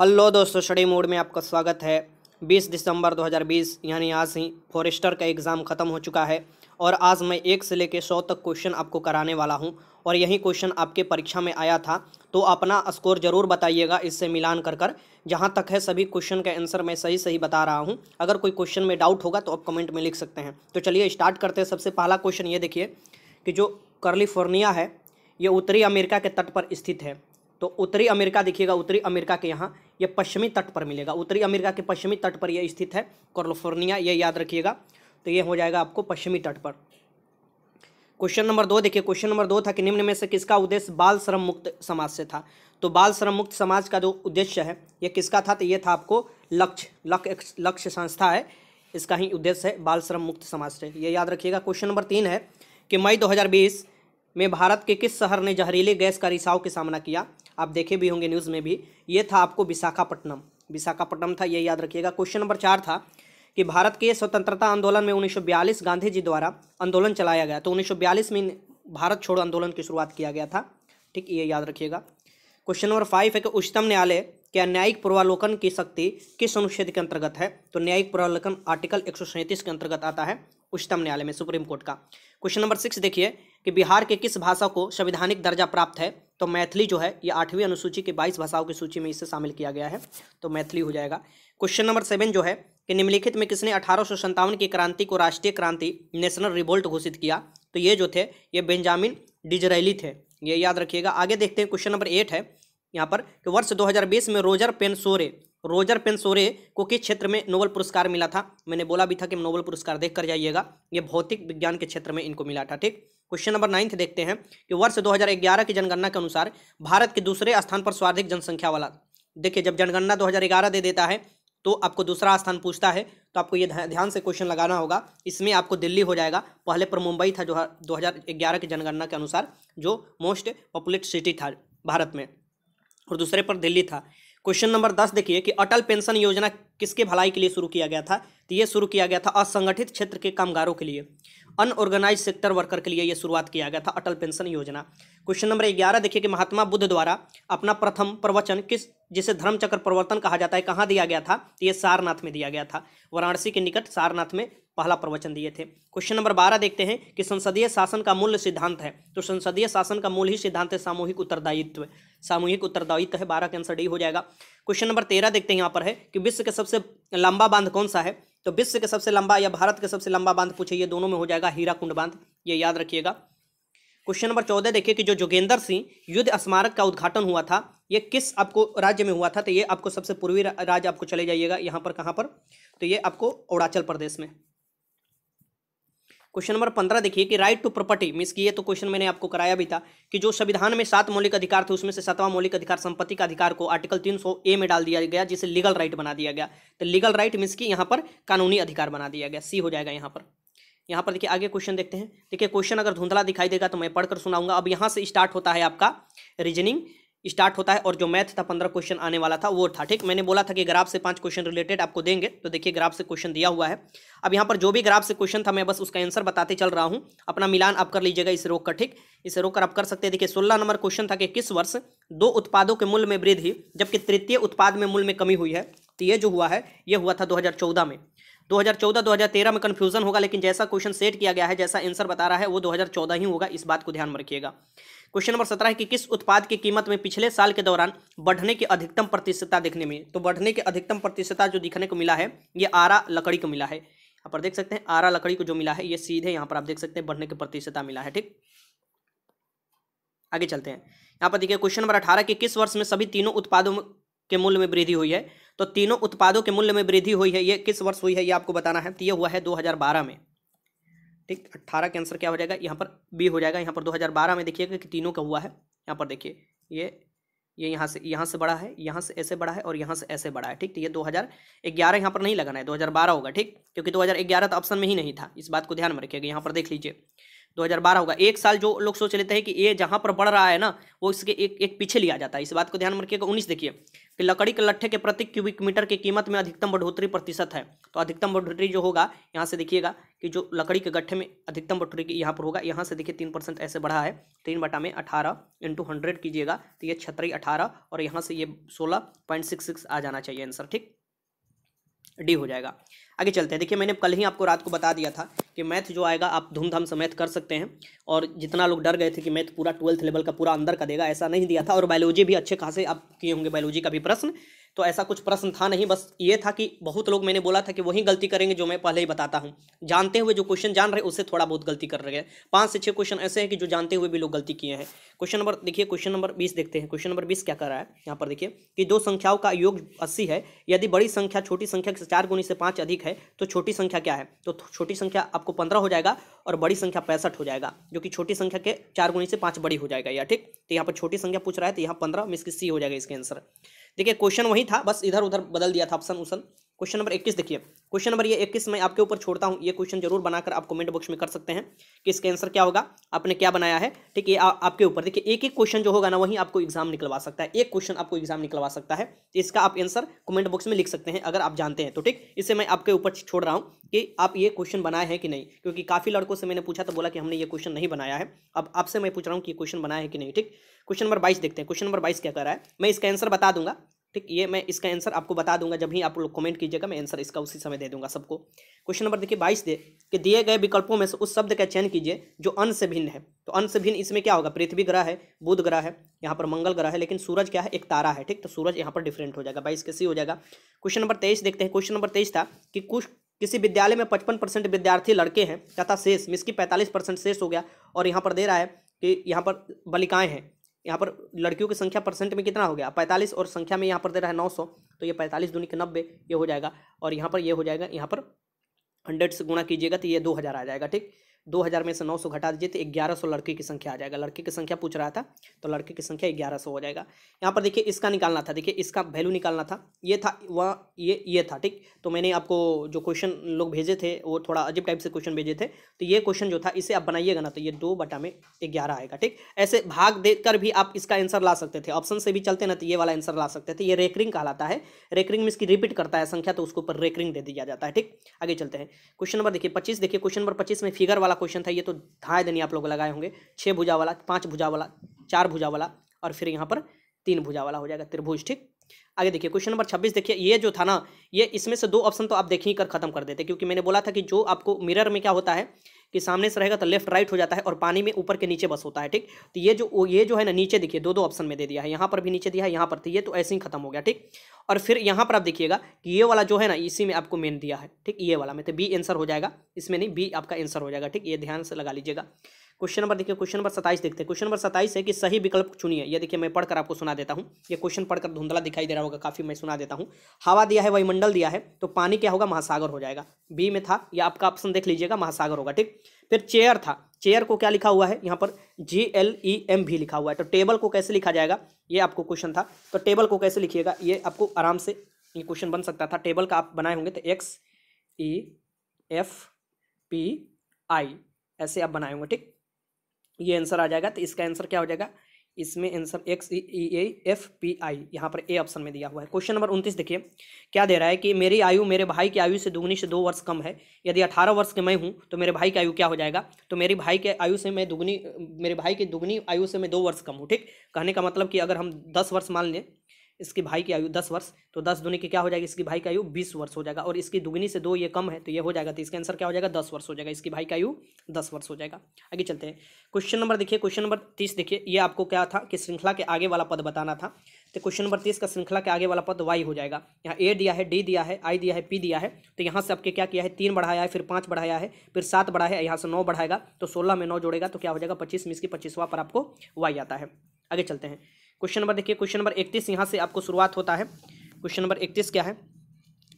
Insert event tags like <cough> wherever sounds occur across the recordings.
Hello दोस्तों शडी mode में आपका स्वागत है 20 दिसंबर 2020 यानी आज ही फॉरेस्टर का एग्ज़ाम ख़त्म हो चुका है और आज मैं एक से लेकर सौ तक क्वेश्चन आपको कराने वाला हूं और यही क्वेश्चन आपके परीक्षा में आया था तो अपना स्कोर ज़रूर बताइएगा इससे मिलान कर कर जहाँ तक है सभी क्वेश्चन का आंसर मैं सही सही बता रहा हूँ अगर कोई क्वेश्चन में डाउट होगा तो आप कमेंट में लिख सकते हैं तो चलिए स्टार्ट करते हैं सबसे पहला क्वेश्चन ये देखिए कि जो कैलिफोर्निया है ये उत्तरी अमेरिका के तट पर स्थित है तो उत्तरी अमेरिका देखिएगा उत्तरी अमेरिका के यहाँ ये यह पश्चिमी तट पर मिलेगा उत्तरी अमेरिका के पश्चिमी तट पर यह स्थित है कैलिफोर्निया ये याद रखिएगा तो ये हो जाएगा आपको पश्चिमी तट पर क्वेश्चन नंबर दो देखिए क्वेश्चन नंबर दो था कि निम्न में से किसका उद्देश्य बाल श्रम मुक्त समाज से था तो बाल श्रम मुक्त समाज का जो उद्देश्य है ये किसका था तो ये था आपको लक्ष्य लक्ष्य लक्ष्य संस्था है इसका ही उद्देश्य है बाल श्रम मुक्त समाज से ये याद रखिएगा क्वेश्चन नंबर तीन है कि मई 2020 में भारत के किस शहर ने जहरीले गैस का रिसाव के सामना किया आप देखे भी होंगे न्यूज़ में भी ये था आपको विशाखापट्टनम विशाखापट्टनम था ये याद रखिएगा क्वेश्चन नंबर चार था कि भारत के स्वतंत्रता आंदोलन में 1942 गांधी जी द्वारा आंदोलन चलाया गया तो 1942 में भारत छोड़ो आंदोलन की शुरुआत किया गया था ठीक ये याद रखिएगा क्वेश्चन नंबर फाइव है कि उच्चतम न्यायालय के न्यायिक पूर्वालोकन की शक्ति किस अनुच्छेद के अंतर्गत है तो न्यायिक पूर्वालोकन आर्टिकल एक के अंतर्गत आता है उच्चतम न्यायालय में सुप्रीम कोर्ट का क्वेश्चन नंबर सिक्स देखिए कि बिहार के किस भाषा को संवैधानिक दर्जा प्राप्त है तो मैथिली जो है ये आठवीं अनुसूची के बाईस भाषाओं की सूची में इसे शामिल किया गया है तो मैथिली हो जाएगा क्वेश्चन नंबर सेवन जो है कि निम्नलिखित में किसने अठारह की क्रांति को राष्ट्रीय क्रांति नेशनल रिवोल्ट घोषित किया तो ये जो थे ये बेंजामिन डिजरेली थे ये याद रखिएगा आगे देखते हैं क्वेश्चन नंबर एट है यहाँ पर कि वर्ष 2020 में रोजर पेनसोरे रोजर पेनसोरे को किस क्षेत्र में नोबल पुरस्कार मिला था मैंने बोला भी था कि नोबल पुरस्कार देख कर जाइएगा ये भौतिक विज्ञान के क्षेत्र में इनको मिला था ठीक क्वेश्चन नंबर नाइन्थ देखते हैं कि वर्ष 2011 की जनगणना के अनुसार भारत के दूसरे स्थान पर सर्वाधिक जनसंख्या वाला देखिए जब जनगणना 2011 दे देता है तो आपको दूसरा स्थान पूछता है तो आपको ये ध्यान से क्वेश्चन लगाना होगा इसमें आपको दिल्ली हो जाएगा पहले पर मुंबई था जो दो हज़ार की जनगणना के अनुसार जो मोस्ट पॉपुलेट सिटी था भारत में और दूसरे पर दिल्ली था क्वेश्चन नंबर दस देखिए कि अटल पेंशन योजना किसके भलाई के लिए शुरू किया गया था तो ये शुरू किया गया था असंगठित क्षेत्र के कामगारों के लिए अनऑर्गेनाइज सेक्टर वर्कर के लिए ये शुरुआत किया गया था अटल पेंशन योजना क्वेश्चन नंबर ग्यारह देखिए कि महात्मा बुद्ध द्वारा अपना प्रथम प्रवचन किस जिसे धर्मचक्र प्रवर्तन कहा जाता है कहाँ दिया गया था यह तो ये सारनाथ में दिया गया था वाराणसी के निकट सारनाथ में पहला प्रवचन दिए थे क्वेश्चन नंबर बारह देखते हैं कि संसदीय शासन का मूल सिद्धांत है तो संसदीय शासन का मूल ही सिद्धांत है सामूहिक उत्तरदायित्व सामूहिक उत्तरदायित्व है बारह के आंसर डी हो जाएगा क्वेश्चन नंबर तेरह देखते हैं यहाँ पर है कि विश्व का सबसे लंबा बांध कौन सा है तो विश्व के सबसे लंबा या भारत के सबसे लंबा बांध पूछे ये दोनों में हो जाएगा हीरा कुंड बांध ये याद रखिएगा क्वेश्चन नंबर चौदह देखिए कि जो जोगेंद्र सिंह युद्ध स्मारक का उद्घाटन हुआ था ये किस आपको राज्य में हुआ था तो ये आपको सबसे पूर्वी राज्य आपको चले जाइएगा यहाँ पर कहाँ पर तो ये आपको अरुणाचल प्रदेश में क्वेश्चन नंबर पंद्रह देखिए कि राइट टू प्रॉपर्टी मिस की ये तो क्वेश्चन मैंने आपको कराया भी था कि जो संविधान में सात मौलिक अधिकार थे उसमें से सातवां मौलिक अधिकार संपत्ति का अधिकार को आर्टिकल तीन सौ ए में डाल दिया गया जिसे लीगल राइट बना दिया गया तो लीगल राइट मीन्स की यहाँ पर कानूनी अधिकार बना दिया गया सी हो जाएगा यहाँ पर यहाँ पर देखिए आगे क्वेश्चन देखते हैं देखिए क्वेश्चन अगर धुंधला दिखाई देगा तो मैं पढ़कर सुनाऊंगा अब यहाँ से स्टार्ट होता है आपका रीजनिंग स्टार्ट होता है और जो मैथ था पंद्रह क्वेश्चन आने वाला था वो था ठीक मैंने बोला था कि ग्राफ से पांच क्वेश्चन रिलेटेड आपको देंगे तो देखिए ग्राफ से क्वेश्चन दिया हुआ है अब यहाँ पर जो भी ग्राफ से क्वेश्चन था मैं बस उसका आंसर बताते चल रहा हूँ अपना मिलान आप कर लीजिएगा इसे रोक कर ठीक इसे रोक कर आप कर सकते हैं देखिए सोलह नंबर क्वेश्चन था कि किस वर्ष दो उत्पादों के मूल्य में वृद्धि जबकि तृतीय उत्पाद में मूल्य में कमी हुई है तो ये जो हुआ है ये हुआ था दो में 2014-2013 में कन्फ्यूजन होगा लेकिन जैसा क्वेश्चन सेट किया गया है जैसा आंसर बता रहा है वो 2014 ही होगा इस बात को ध्यान में रखिएगा क्वेश्चन नंबर सत्रह है कि किस उत्पाद की कीमत में पिछले साल के दौरान बढ़ने की अधिकतम प्रतिशतता देखने में तो बढ़ने की अधिकतम प्रतिशतता जो दिखने को मिला है ये आरा लकड़ी को मिला है यहाँ पर देख सकते हैं आरा लकड़ी को जो मिला है ये सीधे यहाँ पर आप देख सकते हैं बढ़ने की प्रतिशतता मिला है ठीक आगे चलते हैं यहाँ पर देखिए क्वेश्चन नंबर अठारह कि किस वर्ष में सभी तीनों उत्पादों के मूल्य में वृद्धि हुई है तो तीनों उत्पादों के मूल्य में वृद्धि हुई है ये किस वर्ष हुई है ये आपको बताना है तो ये हुआ है 2012 में ठीक अट्ठारह के आंसर क्या हो जाएगा यहाँ पर बी हो जाएगा यहाँ पर दो हज़ार बारह में देखिएगा कि तीनों का हुआ है यहाँ पर देखिए ये ये यहाँ से यहाँ से बड़ा है यहाँ से ऐसे बड़ा है और यहाँ से ऐसे बड़ा है ठीक तो ये 2011 यहाँ पर नहीं लगाना है 2012 होगा ठीक क्योंकि 2011 तो ऑप्शन में ही नहीं था इस बात को ध्यान में रखिएगा यहाँ पर देख लीजिए 2012 होगा एक साल जो लोग सोच लेते हैं कि ये जहाँ पर बढ़ रहा है ना वो इसके एक एक पीछे लिया जाता है इस बात को ध्यान में रखिएगा उन्नीस देखिए कि लकड़ी के लट्ठे के प्रति क्यूबिक मीटर की कीमत में अधिकतम बढ़ोतरी प्रतिशत है तो अधिकतम बढ़ोतरी जो होगा यहाँ से देखिएगा कि जो लकड़ी के गट्ठे में अधिकतम बढ़ोतरी यहाँ पर होगा यहाँ से देखिए तीन परसेंट ऐसे बढ़ा है तीन बटा में अठारह इंटू हंड्रेड कीजिएगा तो ये छतरी अठारह और यहाँ से ये सोलह पॉइंट सिक्स सिक्स आ जाना चाहिए आंसर ठीक डी हो जाएगा आगे चलते हैं देखिए मैंने कल ही आपको रात को बता दिया था कि मैथ जो आएगा आप धूमधाम से मैथ कर सकते हैं और जितना लोग डर गए थे कि मैथ पूरा ट्वेल्थ लेवल का पूरा अंदर का देगा ऐसा नहीं दिया था और बायोलॉजी भी अच्छे खासे आप किए होंगे बायोलॉजी का भी प्रश्न तो ऐसा कुछ प्रश्न था नहीं बस ये था कि बहुत लोग मैंने बोला था कि वही गलती करेंगे जो मैं पहले ही बताता हूँ जानते हुए जो क्वेश्चन जान रहे उससे थोड़ा बहुत गलती कर रहे हैं पाँच से छः क्वेश्चन ऐसे हैं कि जो जानते हुए भी लोग गलती किए हैं क्वेश्चन नंबर देखिए क्वेश्चन नंबर बीस देखते हैं क्वेश्चन नंबर बीस क्या कर रहा है यहाँ पर देखिए कि दो संख्याओं का योग अस्सी है यदि बड़ी संख्या छोटी संख्या से चार गुणी से पाँच अधिक है तो छोटी संख्या क्या है तो छोटी संख्या आपको पंद्रह हो जाएगा और बड़ी संख्या पैंसठ हो जाएगा जो कि छोटी संख्या के चार गुणी से पाँच बड़ी हो जाएगा या ठीक तो यहाँ पर छोटी संख्या पूछ रहा है तो यहाँ पंद्रह मिस की सी हो जाएगा इसके आंसर देखिए क्वेश्चन वही था बस इधर उधर बदल दिया था ऑप्शन उसन क्वेश्चन नंबर इक्कीस देखिए क्वेश्चन नंबर ये इक्कीस मैं आपके ऊपर छोड़ता हूँ ये क्वेश्चन जरूर बनाकर आप कमेंट बॉक्स में कर सकते हैं कि इसका आंसर क्या होगा आपने क्या बनाया है ठीक है आपके ऊपर देखिए एक एक क्वेश्चन जो होगा ना वहीं आपको एग्जाम निकलवा सकता है एक क्वेश्चन आपको एग्जाम निकलवा सकता है इसका आप आंसर कमेंट बॉक्स में लिख सकते हैं अगर आप जानते हैं तो ठीक इसे मैं आपके ऊपर छोड़ रहा हूँ कि आप ये क्वेश्चन बनाए हैं कि नहीं क्योंकि काफ़ी लड़कों से मैंने पूछा तो बोला कि हमने ये क्वेश्चन नहीं बनाया है अब आपसे मैं पूछ रहा हूँ कि क्वेश्चन बनाया है कि नहीं ठीक क्वेश्चन नंबर बाईस देखते हैं क्वेश्चन नंबर बाईस क्या कर रहा है मैं इसका आंसर बता दूंगा ठीक ये मैं इसका आंसर आपको बता दूंगा जब ही आप लोग कमेंट कीजिएगा मैं आंसर इसका उसी समय दे दूंगा सबको क्वेश्चन नंबर देखिए बाईस दे कि दिए गए विकल्पों में से उस शब्द का चयन कीजिए जो अन्न से भिन्न है तो अन्न से भिन्न इसमें क्या होगा पृथ्वी ग्रह है बुध ग्रह है यहाँ पर मंगल ग्रह है लेकिन सूरज क्या है एक तारा है ठीक तो सूरज यहाँ पर डिफरेंट हो जाएगा बाईस कैसी हो जाएगा क्वेश्चन नंबर तेईस देखते हैं क्वेश्चन नंबर तेईस था कि कुछ किसी विद्यालय में पचपन परसेंट विद्यार्थी लड़के हैं तथा शेष मिस की पैंतालीस परसेंट शेष हो गया और यहाँ पर दे रहा है कि यहाँ पर बलिकाएँ हैं यहाँ पर लड़कियों की संख्या परसेंट में कितना हो गया पैंतालीस और संख्या में यहाँ पर दे रहा है नौ सौ तो ये पैंतालीस दूनी के नब्बे ये हो जाएगा और यहाँ पर ये हो जाएगा यहाँ पर हंड्रेड से गुणा कीजिएगा तो ये दो हज़ार आ जाएगा ठीक दो हज़ार में से नौ सौ घटा दीजिए तो ग्यारह सौ लड़की की संख्या आ जाएगा लड़की की संख्या पूछ रहा था तो लड़की की संख्या ग्यारह सौ हो जाएगा यहाँ पर देखिए इसका निकालना था देखिए इसका वैल्यू निकालना था ये था वह ये ये था ठीक तो मैंने आपको जो क्वेश्चन लोग भेजे थे वो थोड़ा अजीब टाइप से क्वेश्चन भेजे थे तो ये क्वेश्चन जो था इसे आप बनाइएगा ना तो ये दो बटा में ग्यारह आएगा ठीक ऐसे भाग देकर भी आप इसका आंसर ला सकते थे ऑप्शन से भी चलते ना तो ये वाला आंसर ला सकते थे ये रेकरिंग कहलाता है रेकरिंग में इसकी रिपीट करता है संख्या तो उसके ऊपर रेकरिंग दे दिया जाता है ठीक आगे चलते हैं क्वेश्चन नंबर देखिए पच्चीस देखिए क्वेश्चन नंबर पच्चीस में फिगर वाला वाला क्वेश्चन था ये तो धाएँ धनी आप लोग लगाए होंगे छः भुजा वाला पाँच भुजा वाला चार भुजा वाला और फिर यहाँ पर तीन भुजा वाला हो जाएगा त्रिभुज ठीक आगे देखिए क्वेश्चन नंबर छब्बीस देखिए ये जो था ना ये इसमें से दो ऑप्शन तो आप देख ही कर खत्म कर देते क्योंकि मैंने बोला था कि जो आपको मिरर में क्या होता है कि सामने से रहेगा तो लेफ्ट राइट हो जाता है और पानी में ऊपर के नीचे बस होता है ठीक तो ये जो ये जो है ना नीचे देखिए दो दो ऑप्शन में दे दिया है यहाँ पर भी नीचे दिया है यहाँ पर थी तो ये तो ऐसे ही खत्म हो गया ठीक और फिर यहाँ पर आप देखिएगा कि ये वाला जो है ना इसी में आपको मेन दिया है ठीक ये वाला में तो बी आंसर हो जाएगा इसमें नहीं बी आपका आंसर हो जाएगा ठीक ये ध्यान से लगा लीजिएगा क्वेश्चन नंबर देखिए क्वेश्चन नंबर सताइस देखते हैं क्वेश्चन नंबर सताइस है कि सही विकल्प चुनिए ये देखिए मैं पढ़कर आपको सुना देता हूँ ये क्वेश्चन पढ़कर धुंधला दिखाई दे रहा होगा काफी मैं सुना देता हूँ हवा दिया है वायुमंडल दिया है तो पानी क्या होगा महासागर हो जाएगा बी में था या आपका ऑप्शन देख लीजिएगा महासागर होगा ठीक फिर चेयर था चेयर को क्या लिखा हुआ है यहाँ पर जी एल ई एम भी लिखा हुआ है तो टेबल को कैसे लिखा जाएगा ये आपको क्वेश्चन था तो टेबल को कैसे लिखिएगा ये आपको आराम से ये क्वेश्चन बन सकता था टेबल का आप बनाए होंगे तो X E F P I ऐसे आप बनाए होंगे ठीक ये आंसर आ जाएगा तो इसका आंसर क्या हो जाएगा इसमें answer X E A F P I यहाँ पर ए ऑप्शन में दिया हुआ है क्वेश्चन नंबर उनतीस देखिए क्या दे रहा है कि मेरी आयु मेरे भाई की आयु से दुगनी से दो वर्ष कम है यदि अठारह वर्ष के मैं हूँ तो मेरे भाई की आयु क्या हो जाएगा तो मेरे भाई के आयु से मैं दुगनी मेरे भाई की दुगनी आयु से मैं दो वर्ष कम हूँ ठीक कहने का मतलब कि अगर हम दस वर्ष मान लें इसके भाई की आयु दस वर्ष तो दस दुनी की क्या हो जाएगी इसकी भाई की आयु बीस वर्ष हो जाएगा और इसकी दुगनी से दो ये कम है तो ये हो जाएगा तो इसका आंसर क्या हो जाएगा दस वर्ष हो जाएगा इसकी भाई की आयु दस वर्ष हो जाएगा आगे चलते हैं क्वेश्चन नंबर देखिए क्वेश्चन नंबर तीस देखिए ये आपको क्या था कि श्रृंखला के आगे वाला पद बताना था तो क्वेश्चन नंबर तीस का श्रृंखला के आगे वाला पद वाई हो जाएगा यहाँ ए दिया है डी दिया है आई दिया है पी दिया है तो यहाँ से आपके क्या किया है तीन बढ़ाया है फिर पाँच बढ़ाया है फिर सात बढ़ाया है यहाँ से नौ बढ़ाएगा तो सोलह में नौ जोड़ेगा तो क्या हो जाएगा पच्चीस में इसकी पच्चीसवा पर आपको वाई आता है आगे चलते हैं क्वेश्चन नंबर देखिए क्वेश्चन नंबर इकतीस यहाँ से आपको शुरुआत होता है क्वेश्चन नंबर इकतीस क्या है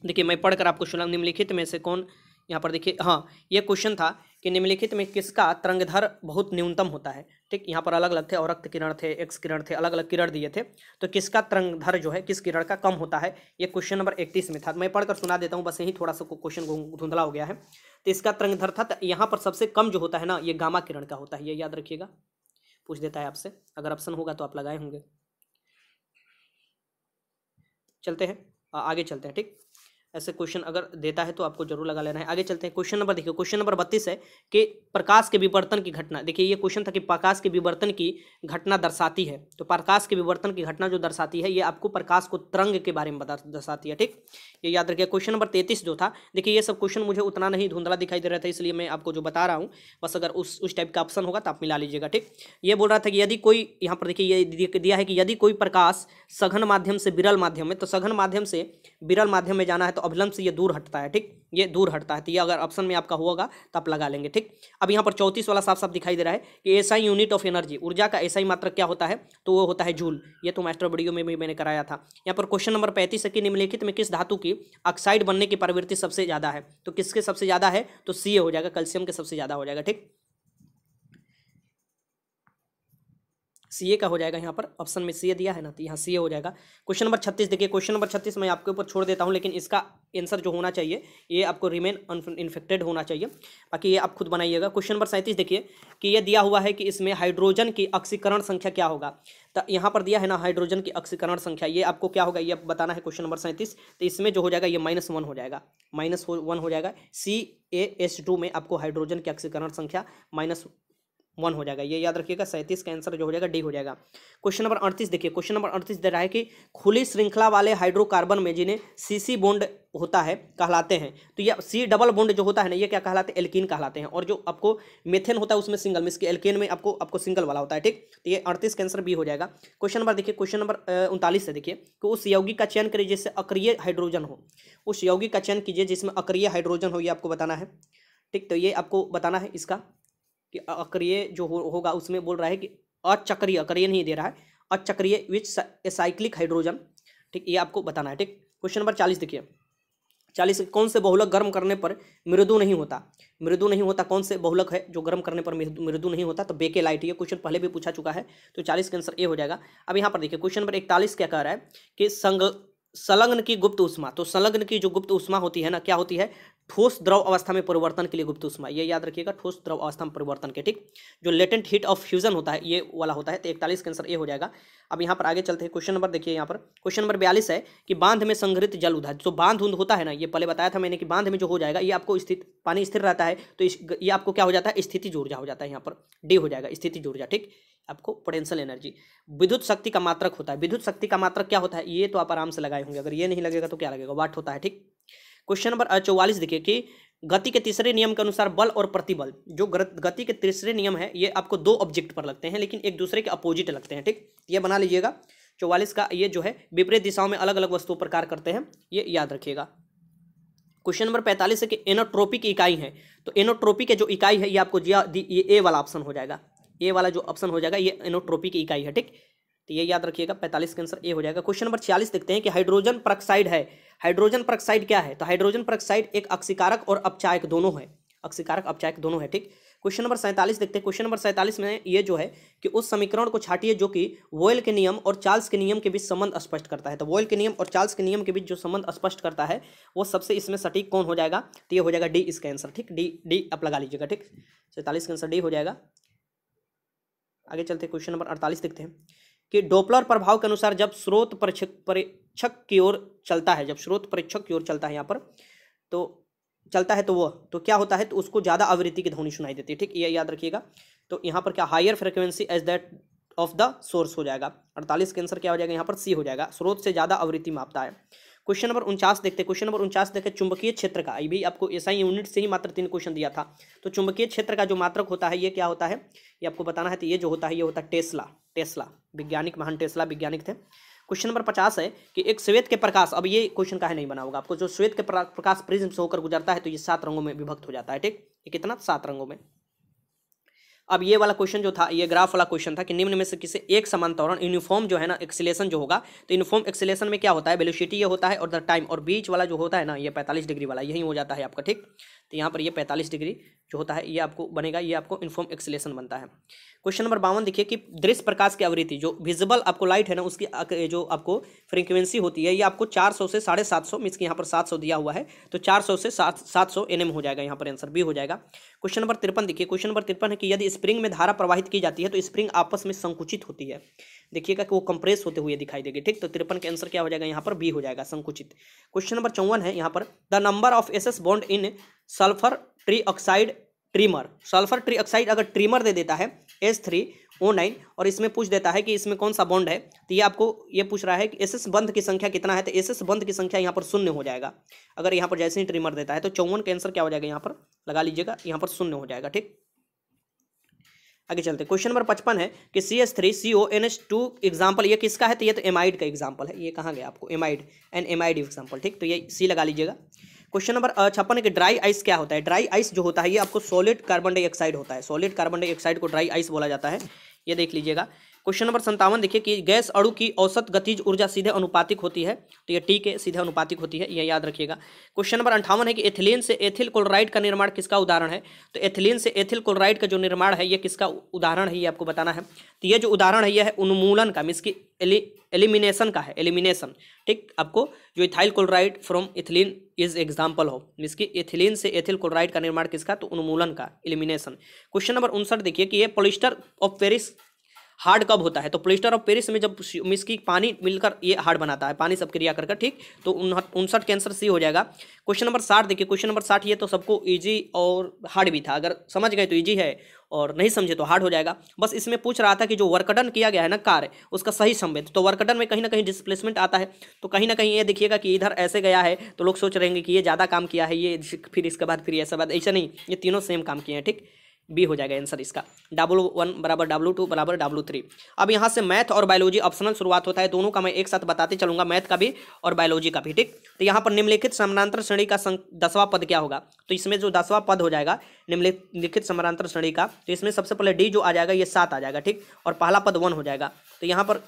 देखिए मैं पढ़कर आपको सुना निम्नलिखित में से कौन यहाँ पर देखिए हाँ ये क्वेश्चन था कि निम्नलिखित में किसका तरंगधर बहुत न्यूनतम होता है ठीक यहाँ पर अलग अलग थे और रक्त किरण थे एक्स किरण थे अलग अलग किरण दिए थे तो किसका तरंगधर जो है किस किरण का कम होता है ये क्वेश्चन नंबर इकतीस में था मैं पढ़कर सुना देता हूँ बस यही थोड़ा सा क्वेश्चन धुंधला हो गया है तो इसका तरंगधर था तो यहाँ पर सबसे कम जो होता है ना ये गामा किरण का होता है ये याद रखिएगा पूछ देता है आपसे अगर ऑप्शन होगा तो आप लगाए होंगे चलते हैं आगे चलते हैं ठीक ऐसे क्वेश्चन अगर देता है तो आपको जरूर लगा लेना है आगे चलते हैं क्वेश्चन नंबर देखिए क्वेश्चन नंबर बत्तीस है कि प्रकाश के विवर्तन की घटना देखिए ये क्वेश्चन था कि प्रकाश के विवर्तन की घटना दर्शाती है तो प्रकाश के विवर्तन की घटना जो दर्शाती है ये आपको प्रकाश को तरंग के बारे में बता दर्शाती है ठीक ये याद रखिए क्वेश्चन नंबर तैतीस जो था देखिए ये सब क्वेश्चन मुझे उतना नहीं धुंधला दिखाई दे रहा था इसलिए मैं आपको जो बता रहा हूँ बस अगर उस उस टाइप का ऑप्शन होगा तो आप मिला लीजिएगा ठीक ये बोल रहा था कि यदि कोई यहाँ पर देखिए ये दिया है कि यदि कोई प्रकाश सघन माध्यम से विरल माध्यम में तो सघन माध्यम से विरल माध्यम में जाना है तो तो अभिलंब से ये दूर हटता है ठीक ये दूर हटता है तो ये अगर ऑप्शन में आपका होगा तो आप लगा लेंगे ठीक अब यहाँ पर चौंतीस वाला साफ साफ दिखाई दे रहा है कि एसआई यूनिट ऑफ एनर्जी ऊर्जा का एसआई मात्र क्या होता है तो वो होता है झूल ये तो मास्टर वीडियो में भी मैंने कराया था यहाँ पर क्वेश्चन नंबर पैंतीस है कि निम्नलिखित में किस धातु की ऑक्साइड बनने की प्रवृत्ति सबसे ज़्यादा है तो किसके सबसे ज़्यादा है तो सी हो जाएगा कैल्शियम के सबसे ज़्यादा हो जाएगा ठीक सी ए का हो जाएगा यहाँ पर ऑप्शन में सी ए दिया है ना तो यहाँ सी ए हो जाएगा क्वेश्चन नंबर छत्तीस देखिए क्वेश्चन नंबर छत्तीस मैं आपके ऊपर छोड़ देता हूँ लेकिन इसका आंसर जो होना चाहिए ये आपको रिमेन इन्फेक्टेड होना चाहिए बाकी ये आप खुद बनाइएगा क्वेश्चन नंबर सैंतीस देखिए कि ये दिया हुआ है कि इसमें हाइड्रोजन की अक्सीकरण संख्या क्या होगा तो यहाँ पर दिया है ना हाइड्रोजन की अक्सीकरण संख्या ये आपको क्या होगा ये बताना है क्वेश्चन नंबर सैंतीस तो इसमें जो हो जाएगा ये माइनस वन हो जाएगा माइनस वन हो जाएगा सी ए एस टू में आपको हाइड्रोजन की अक्सीकरण संख्या माइनस वन हो जाएगा ये याद रखिएगा सैंतीस का आंसर जो हो जाएगा डी हो जाएगा क्वेश्चन नंबर अड़तीस देखिए क्वेश्चन नंबर अड़तीस दे रहा है कि खुली श्रृंखला वाले हाइड्रोकार्बन में जिन्हें सीसी बोंड होता है कहलाते हैं तो ये सी डबल बोंड जो होता है ना ये क्या कहलाते हैं एल्किन कहलाते हैं और जो आपको मेथेन होता है उसमें सिंगल मिस एल्किन में आपको आपको सिंगल वाला होता है ठीक तो ये अड़तीस का आंसर बी हो जाएगा क्वेश्चन नंबर देखिए क्वेश्चन नंबर उनतालीस से देखिए कि उस यौगिक का चयन करिए जिससे अक्रिय हाइड्रोजन हो उस यौगिक का चयन कीजिए जिसमें अक्रिय हाइड्रोजन हो ये आपको बताना है ठीक तो ये आपको बताना है इसका कि अक्रिय जो हो, होगा उसमें बोल रहा है कि अचक्रिय अक्रिय नहीं दे रहा है अचक्रिय विच साइक्लिक हाइड्रोजन ठीक ये आपको बताना है ठीक क्वेश्चन नंबर चालीस देखिए चालीस कौन से बहुलक गर्म करने पर मृदु नहीं होता मृदु नहीं होता कौन से बहुलक है जो गर्म करने पर मृदु नहीं होता तो बेके लाइट ये क्वेश्चन पहले भी पूछा चुका है तो चालीस का आंसर ए हो जाएगा अब यहाँ पर देखिए क्वेश्चन नंबर इकतालीस क्या कह रहा है कि संग संलग्न की गुप्त उष्मा तो संलग्न की जो गुप्त उष्मा होती है ना क्या होती है ठोस द्रव अवस्था में परिवर्तन के लिए गुप्त उष्मा ये याद रखिएगा ठोस द्रव अवस्था में परिवर्तन के ठीक जो लेटेंट हीट ऑफ फ्यूजन होता है ये वाला होता है तो इकतालीस का आंसर ए हो जाएगा अब यहाँ पर आगे चलते हैं क्वेश्चन नंबर देखिए यहाँ पर क्वेश्चन नंबर बयालीस है कि बांध में संग्रहित जल उधार जो बांध उंध होता है ना ये पहले बताया था मैंने कि बांध में जो हो जाएगा ये आपको स्थित पानी स्थिर रहता है तो ये आपको क्या हो जाता है स्थिति ऊर्जा हो जाता है यहाँ पर डी हो जाएगा स्थिति ऊर्जा ठीक आपको पोटेंशियल एनर्जी विद्युत शक्ति का मात्रक होता है विद्युत शक्ति का मात्रक क्या होता है ये तो आप आराम से लगाए होंगे अगर ये नहीं लगेगा तो क्या लगेगा वाट होता है ठीक क्वेश्चन नंबर चौवालीस देखिए कि गति के तीसरे नियम के अनुसार बल और प्रतिबल जो गति के तीसरे नियम है ये आपको दो ऑब्जेक्ट पर लगते हैं लेकिन एक दूसरे के अपोजिट लगते हैं ठीक ये बना लीजिएगा चौवालीस का ये जो है विपरीत दिशाओं में अलग अलग वस्तुओं पर कार्य करते हैं ये याद रखिएगा क्वेश्चन नंबर पैंतालीस है कि एनोट्रोपी की इकाई है तो एनोट्रोपी के जो इकाई है ये आपको दिया ये ए वाला ऑप्शन हो जाएगा ए वाला जो ऑप्शन हो जाएगा ये एनोट्रोपी की इकाई है ठीक तो ये याद रखिएगा पैंतालीस का आंसर ए हो जाएगा क्वेश्चन नंबर छियालीस देखते हैं कि हाइड्रोजन परक्साइड है हाइड्रोजन परऑक्साइड क्या है तो हाइड्रोजन परऑक्साइड एक अक्षिकारक और अपचायक दोनों है अक्षिकारक अपचायक दोनों है ठीक क्वेश्चन नंबर सैंतालीस देखते हैं क्वेश्चन नंबर सैंतालीस में ये जो है कि उस समीकरण को छाटिए जो कि वोयल के नियम और चार्ल्स के नियम के बीच संबंध स्पष्ट करता है तो वोयल के नियम और चार्ल्स के नियम के बीच जो संबंध स्पष्ट करता है वो सबसे इसमें सटीक कौन हो जाएगा तो ये हो जाएगा डी इसका आंसर ठीक डी डी आप लगा लीजिएगा ठीक सैंतालीस का आंसर डी हो जाएगा आगे चलते क्वेश्चन नंबर अड़तालीस देखते हैं कि डोपलर प्रभाव के अनुसार जब स्रोत परीक्षक की ओर चलता है जब स्रोत परीक्षक की ओर चलता है यहाँ पर तो चलता है तो वह तो क्या होता है तो उसको ज़्यादा आवृत्ति की ध्वनि सुनाई देती है ठीक ये याद रखिएगा तो यहाँ पर क्या higher frequency as that of the source हो जाएगा अड़तालीस के आंसर क्या हो जाएगा यहाँ पर सी हो जाएगा स्रोत से ज़्यादा आवृत्ति मापता है क्वेश्चन नंबर उनचास देखते क्वेश्चन नंबर उनचास देखें चुंबकीय क्षेत्र का ये भी आपको एसआई यूनिट से ही मात्र तीन क्वेश्चन दिया था तो चुंबकीय क्षेत्र का जो मात्रक होता है ये क्या होता है ये आपको बताना है तो ये जो होता है ये होता है टेस्ला टेस्ला वैज्ञानिक महान टेस्ला वैज्ञानिक थे क्वेश्चन नंबर पचास है कि एक श्वेत के प्रकाश अब ये क्वेश्चन का है नहीं बना होगा आपको जो श्वेत के प्रकाश प्रिज्म से होकर गुजरता है तो ये सात रंगों में विभक्त हो जाता है ठीक ये कितना सात रंगों में अब ये वाला क्वेश्चन जो था ये ग्राफ वाला क्वेश्चन था कि निम्न में से किसी एक समान तौरण यूनिफॉर्म जो है ना एक्सिलेशन जो होगा तो यूनिफॉर्म एक्सिलेशन में क्या होता है वेलोसिटी ये होता है और द टाइम और बीच वाला जो होता है ना ये पैंतालीस डिग्री वाला यही हो जाता है आपका ठीक तो यहाँ पर ये पैंतालीस डिग्री जो होता है ये आपको बनेगा ये आपको इन्फॉर्म एक्सलेशन बनता है क्वेश्चन नंबर बावन देखिए कि दृश्य प्रकाश की आवृत्ति जो विजिबल आपको लाइट है ना उसकी जो आपको फ्रीक्वेंसी होती है ये आपको 400 से साढ़े सात सौ मीन्स कि यहाँ पर 700 दिया हुआ है तो 400 से सात सात सौ हो जाएगा यहाँ पर आंसर बी हो जाएगा क्वेश्चन नंबर तिरपन देखिए क्वेश्चन नंबर तिरपन है कि यदि स्प्रिंग में धारा प्रवाहित की जाती है तो स्प्रिंग आपस में संकुचित होती है देखिएगा कि वो कंप्रेस होते हुए दिखाई देगी ठीक तो तिरपन के आंसर क्या हो जाएगा यहाँ पर बी हो जाएगा संकुचित क्वेश्चन नंबर चौवन है यहाँ पर the number of S S bond in sulphur trioxide trimer sulphur trioxide अगर ट्रीमर दे देता है एस थ्री ओ नाइन और इसमें पूछ देता है कि इसमें कौन सा बॉन्ड है तो ये आपको ये पूछ रहा है कि एस एस बंध की संख्या कितना है तो एस एस बंध की संख्या यहाँ पर शून्य हो जाएगा अगर यहाँ पर जैसे ही ट्रीमर देता है तो चौवन का आंसर क्या हो जाएगा यहाँ पर लगा लीजिएगा यहाँ पर शून्य हो जाएगा ठीक आगे चलते क्वेश्चन नंबर पचपन है कि C S three C O N S two example ये किसका है तो ये तो एमाइड का एग्जाम्पल है ये कहाँ गया आपको एमाइड एंड एमाइड एग्जाम्पल ठीक तो ये सी लगा लीजिएगा क्वेश्चन नंबर छप्पन है कि ड्राई आइस क्या होता है ड्राई आइस जो होता है ये आपको सॉलिड कार्बन डाइऑक्साइड होता है सॉलिड कार्बन डाइऑक्साइड को ड्राई आइस बोला जाता है ये देख लीजिएगा क्वेश्चन नंबर संतावन देखिए कि गैस अणु की औसत गतिज ऊर्जा सीधे अनुपातिक होती है तो ये टी के सीधे अनुपातिक होती है यह याद रखिएगा क्वेश्चन नंबर अंठावन है कि एथिलीन से एथिल क्लोराइड का निर्माण किसका उदाहरण है तो एथिलीन से एथिल क्लोराइड का जो निर्माण है ये किसका उदाहरण है ये आपको बताना है तो ये जो उदाहरण है यह है उन्मूलन का मीन्स की एलिमिनेशन का है एलिमिनेशन ठीक आपको जो ethyl chloride from ethylene is example हो मीन्स की इथिलीन से एथिल क्लोराइड का निर्माण किसका तो उन्मूलन का एलिमिनेशन क्वेश्चन नंबर उनसठ देखिए कि ये पोलिस्टर ऑफ पेरिस हार्ड कब होता है तो प्लेस्टर ऑफ पेरिस में जब मिसकी पानी मिलकर ये हार्ड बनाता है पानी सब क्रिया करके ठीक तो उनसठ कैंसर सी हो जाएगा क्वेश्चन नंबर साठ देखिए क्वेश्चन नंबर साठ ये तो सबको ईजी और हार्ड भी था अगर समझ गए तो ईजी है और नहीं समझे तो हार्ड हो जाएगा बस इसमें पूछ रहा था कि जो वर्कडन किया गया है ना कार्य उसका सही संबंध तो वर्कडन में कहीं ना कहीं डिस्प्लेसमेंट आता है तो कहीं ना कहीं ये देखिएगा कि इधर ऐसे गया है तो लोग सोच रहेंगे कि ये ज़्यादा काम किया है ये फिर इसके बाद फिर ऐसा बाद ऐसा नहीं ये तीनों सेम काम किए हैं ठीक बी हो जाएगा आंसर इसका डब्लू वन बराबर डब्लू टू बराबर डब्लू थ्री अब यहाँ से मैथ और बायोलॉजी ऑप्शनल शुरुआत होता है दोनों का मैं एक साथ बताते चलूंगा मैथ का भी और बायोलॉजी का भी ठीक तो यहाँ पर निम्नलिखित समानांतर श्रेणी का दसवां पद क्या होगा तो इसमें जो दसवां पद हो जाएगा निम्नलिखित समानांतर श्रेणी का तो इसमें सबसे पहले डी जो आ जाएगा ये सात आ जाएगा ठीक और पहला पद वन हो जाएगा तो यहाँ पर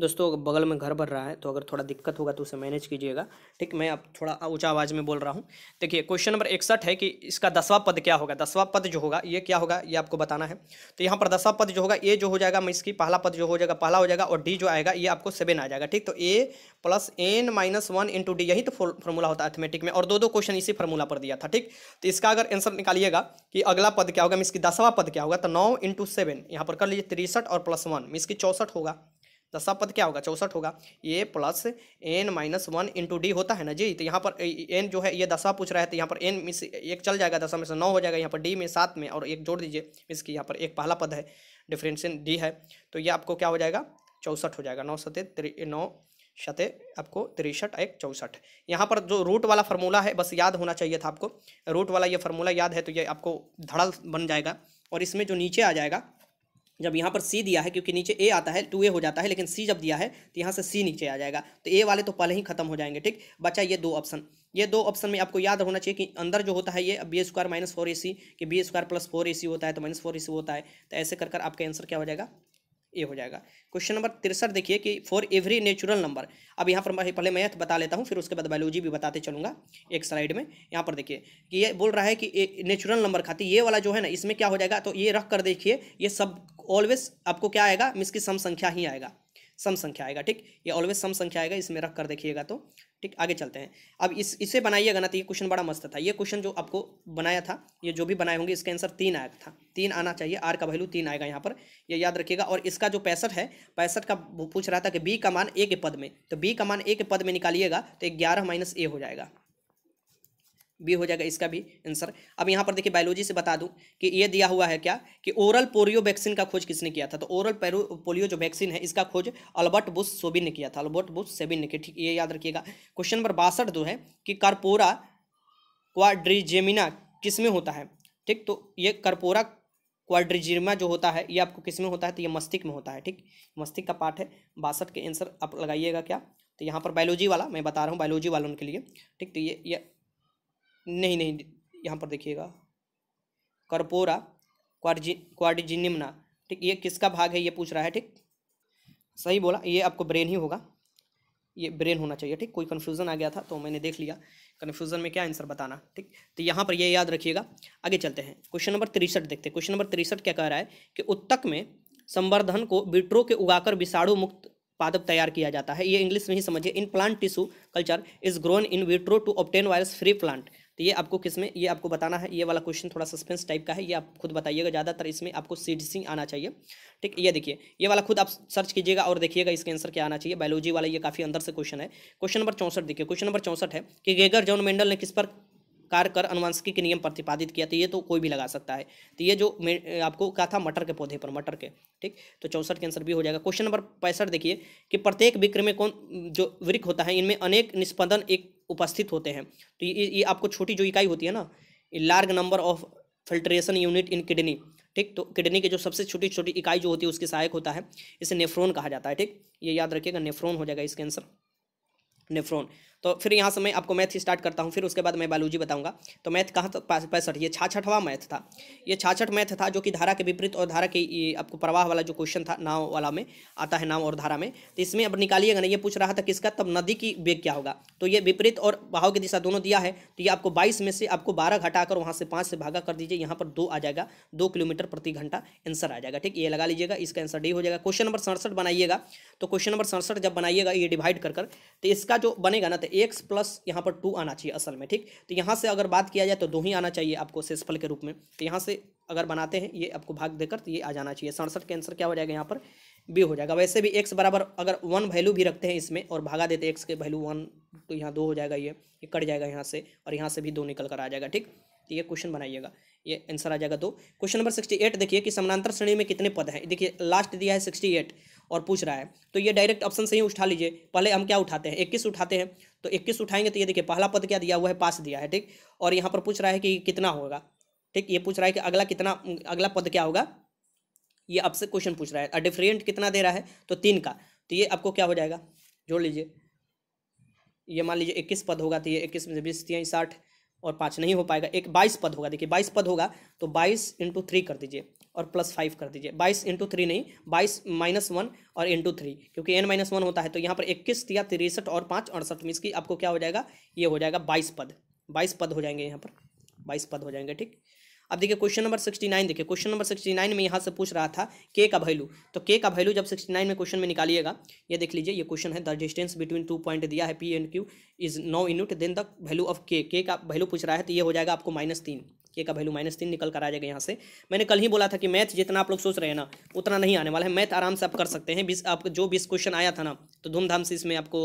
दोस्तों बगल में घर भर रहा है तो अगर थोड़ा दिक्कत होगा तो उसे मैनेज कीजिएगा ठीक मैं अब थोड़ा ऊंचा आवाज़ में बोल रहा हूँ देखिए क्वेश्चन नंबर इकसठ है कि इसका दसवां पद क्या होगा दसवां पद जो होगा ये क्या होगा ये आपको बताना है तो यहाँ पर दसवां पद जो होगा ए जो हो जाएगा मैं इसकी पहला पद जो हो जाएगा पहला हो जाएगा और डी जो आएगा ये आपको सेवन आ जाएगा ठीक तो A plus N minus one into D यही तो फॉर्मूला होता है एथमेटिक में और दो दो क्वेश्चन इसी फॉर्मूला पर दिया था ठीक तो इसका अगर आंसर निकालिएगा कि अगला पद क्या होगा मैं इसकी दसवां पद क्या होगा तो नौ इंटू सेवन यहाँ पर कर लीजिए तिरसठ और प्लस वन इसकी चौसठ होगा दसा पद क्या होगा चौसठ होगा ये plus N minus one into D होता है ना जी तो यहाँ पर एन जो है ये दशा पूछ रहा है तो यहाँ पर एन मिस एक चल जाएगा दशा में से नौ हो जाएगा यहाँ पर डी में सात में और एक जोड़ दीजिए इसकी यहाँ पर एक पहला पद है डिफ्रेंशन डी है तो ये आपको क्या हो जाएगा चौसठ हो जाएगा नौ सते नौ शते आपको तिरसठ एक चौसठ यहाँ पर जो रूट वाला फार्मूला है बस याद होना चाहिए था आपको रूट वाला ये फार्मूला याद है तो ये आपको धड़ल बन जाएगा और इसमें जो नीचे आ जाएगा जब यहाँ पर सी दिया है क्योंकि नीचे ए आता है टू ए हो जाता है लेकिन सी जब दिया है तो यहाँ से सी नीचे आ जाएगा तो ए वाले तो पहले ही खत्म हो जाएंगे ठीक बचा ये दो ऑप्शन ये दो ऑप्शन में आपको याद होना चाहिए कि अंदर जो होता है ये B square minus four A C कि B square plus four A C होता है तो माइनस फोर ए सी होता है तो ऐसे कर कर आपका आंसर क्या हो जाएगा ए हो जाएगा क्वेश्चन नंबर तिरसठ देखिए कि फॉर एवरी नेचुरल नंबर अब यहाँ पर पहले मैथ बता लेता हूँ फिर उसके बाद बायोलॉजी भी बताते चलूँगा एक स्लाइड में यहाँ पर देखिए कि ये बोल रहा है कि नेचुरल नंबर खाती ये वाला जो है ना इसमें क्या हो जाएगा तो ये रख कर देखिए ये सब ऑलवेज आपको क्या आएगा मिस की सम संख्या ही आएगा सम संख्या आएगा ठीक ये ऑलवेज सम संख्या आएगा इसमें रख कर देखिएगा तो ठीक आगे चलते हैं अब इस इसे बनाइएगा ना तो ये क्वेश्चन बड़ा मस्त था ये क्वेश्चन जो आपको बनाया था ये जो भी बनाए होंगे इसका आंसर तीन आया था तीन आना चाहिए आर का वैल्यू तीन आएगा यहाँ पर ये याद रखिएगा और इसका जो पैंसठ है पैंसठ का पूछ रहा था कि बी का मान ए के पद में तो बी का मान ए के पद में निकालिएगा तो ग्यारह माइनस ए हो जाएगा भी हो जाएगा इसका भी आंसर अब यहाँ पर देखिए बायोलॉजी से बता दूँ कि ये दिया हुआ है क्या कि ओरल पोलियो वैक्सीन का खोज किसने किया था तो ओरल पोलियो जो वैक्सीन है इसका खोज अल्बर्ट बुश सोबिन ने किया था अल्बर्ट बुश सेबिन ने किया ठीक ये याद रखिएगा क्वेश्चन नंबर बासठ जो है कि कर्पोरा क्वाड्रिजेमिना किस में होता है ठीक तो ये कर्पोरा क्वाड्रिजेमिना जो होता है ये आपको किस में होता है तो ये मस्तिष्क में होता है ठीक मस्तिष्क का पार्ट है बासठ के आंसर आप लगाइएगा क्या तो यहाँ पर बायोलॉजी वाला मैं बता रहा हूँ बायोलॉजी वालों के लिए ठीक तो ये ये नहीं नहीं यहाँ पर देखिएगा कर्पोरा क्वार्जि क्वार्जिनिमना ठीक ये किसका भाग है ये पूछ रहा है ठीक सही बोला ये आपको ब्रेन ही होगा ये ब्रेन होना चाहिए ठीक कोई कन्फ्यूज़न आ गया था तो मैंने देख लिया कन्फ्यूज़न में क्या आंसर बताना ठीक तो यहाँ पर ये याद रखिएगा आगे चलते हैं क्वेश्चन नंबर तिरसठ देखते हैं क्वेश्चन नंबर तिरसठ क्या कह रहा है कि उत्तक में संवर्धन को बिट्रो के उगाकर विषाणु मुक्त पादप तैयार किया जाता है ये इंग्लिश में ही समझिए in plant tissue culture is grown in vitro to obtain virus free plant तो ये आपको किस में ये आपको बताना है ये वाला क्वेश्चन थोड़ा सस्पेंस टाइप का है ये आप खुद बताइएगा ज़्यादातर इसमें आपको सीडसिंग आना चाहिए ठीक ये देखिए ये वाला खुद आप सर्च कीजिएगा और देखिएगा इसका आंसर क्या आना चाहिए बायोलॉजी वाला ये काफ़ी अंदर से क्वेश्चन है क्वेश्चन नंबर चौंसठ देखिए क्वेश्चन नंबर चौंसठ है कि गेगर जॉन मेंडल ने किस पर कार्य कर अनुवंशिकी के नियम प्रतिपादित किया तो ये तो कोई भी लगा सकता है तो ये जो आपको कहा था मटर के पौधे पर मटर के ठीक तो चौंसठ के आंसर भी हो जाएगा क्वेश्चन नंबर पैंसठ देखिए कि प्रत्येक विक्र में कौन जो वृक होता है इनमें अनेक निष्पदन एक उपस्थित होते हैं तो ये ये आपको छोटी जो इकाई होती है ना large number of filtration unit in kidney ठीक तो किडनी के जो सबसे छोटी छोटी इकाई जो होती है उसके सहायक होता है इसे नेफ्रोन कहा जाता है ठीक ये याद रखिएगा नेफ्रोन हो जाएगा इसके आंसर नेफ्रोन तो फिर यहाँ से मैं आपको मैथ स्टार्ट करता हूँ फिर उसके बाद मैं बायोलॉजी बताऊँगा तो मैथ कहाँ तक तो पैंसठ ये छाछठवा मैथ था ये छाछठ मैथ था जो कि धारा के विपरीत और धारा के आपको प्रवाह वाला जो क्वेश्चन था नाव वाला में आता है नाव और धारा में तो इसमें अब निकालिएगा ना ये पूछ रहा था किसका तब नदी की वेग क्या होगा तो ये विपरीत और बहाव की दिशा दोनों दिया है तो ये आपको बाईस में से आपको बारह घटाकर वहाँ से पाँच से भागा कर दीजिए यहाँ पर दो आ जाएगा दो किलोमीटर प्रति घंटा आंसर आ जाएगा ठीक ये लगा लीजिएगा इसका आंसर डी हो जाएगा क्वेश्चन नंबर सड़सठ बनाइएगा तो क्वेश्चन नंबर सड़सठ जब बनाइएगा ये डिवाइड कर कर तो इसका जो बनेगा ना तो एक्स प्लस यहाँ पर टू आना चाहिए असल में ठीक तो यहाँ से अगर बात किया जाए तो दो ही आना चाहिए आपको शेषफल के रूप में तो यहाँ से अगर बनाते हैं ये आपको भाग देकर तो ये आ जाना चाहिए सड़सठ के आंसर क्या हो जाएगा यहाँ पर बी हो जाएगा वैसे भी एक्स बराबर अगर वन वैल्यू भी रखते हैं इसमें और भागा देते एक्स के वैल्यू वन तो यहाँ दो हो जाएगा ये ये कट जाएगा यहाँ से और यहाँ से भी दो निकल कर आ जाएगा ठीक तो ये क्वेश्चन बनाइएगा ये आंसर आ जाएगा दो क्वेश्चन नंबर सिक्सटी एट देखिए कि समानांतर श्रेणी में कितने पद हैं देखिए लास्ट दिया है सिक्सटी एट और पूछ रहा है तो ये डायरेक्ट ऑप्शन से ही उठा लीजिए पहले हम क्या उठाते हैं इक्कीस उठाते हैं तो इक्कीस उठाएंगे तो ये देखिए पहला पद क्या दिया हुआ है पास दिया है ठीक और यहाँ पर पूछ रहा है कि कितना होगा ठीक ये पूछ रहा है कि अगला कितना अगला पद क्या होगा ये आपसे क्वेश्चन पूछ रहा है डिफरेंट कितना दे रहा है तो तीन का तो ये आपको क्या हो जाएगा जोड़ लीजिए ये मान लीजिए इक्कीस पद होगा तो ये इक्कीस में बीस तीन तो साठ और पाँच नहीं हो पाएगा एक बाईस पद होगा देखिए बाईस पद होगा तो बाईस इंटू थ्री कर दीजिए और प्लस फाइव कर दीजिए बाईस इंटू थ्री नहीं बाईस माइनस वन और इंटू थ्री क्योंकि एन माइनस वन होता है तो यहाँ पर इक्कीस या तिरसठ और पाँच अड़सठ मीस की आपको क्या हो जाएगा ये हो जाएगा बाईस पद बाईस पद हो जाएंगे यहाँ पर बाईस पद हो जाएंगे ठीक अब देखिए क्वेश्चन नंबर सिक्सटी नाइन देखिए क्वेश्चन नंबर सिक्सटी नाइन में यहाँ से पूछ रहा था के का वैल्यू तो के का वैल्यू जब सिक्सटी नाइन में क्वेश्चन में निकालिएगा ये देख लीजिए ये क्वेश्चन है the distance between two point दिया है पी एंड क्यू इज नौ unit then the value of K K का वैल्यू पूछ रहा है तो ये हो जाएगा आपको माइनस तीन के का वैल्यू माइनस तीन निकल कर आ जाएगा यहाँ से मैंने कल ही बोला था कि मैथ जितना आप लोग सोच रहे हैं ना उतना नहीं आने वाला है मैथ आराम से आप कर सकते हैं बीस आप जो बीस क्वेश्चन आया था ना तो धूमधाम से इसमें आपको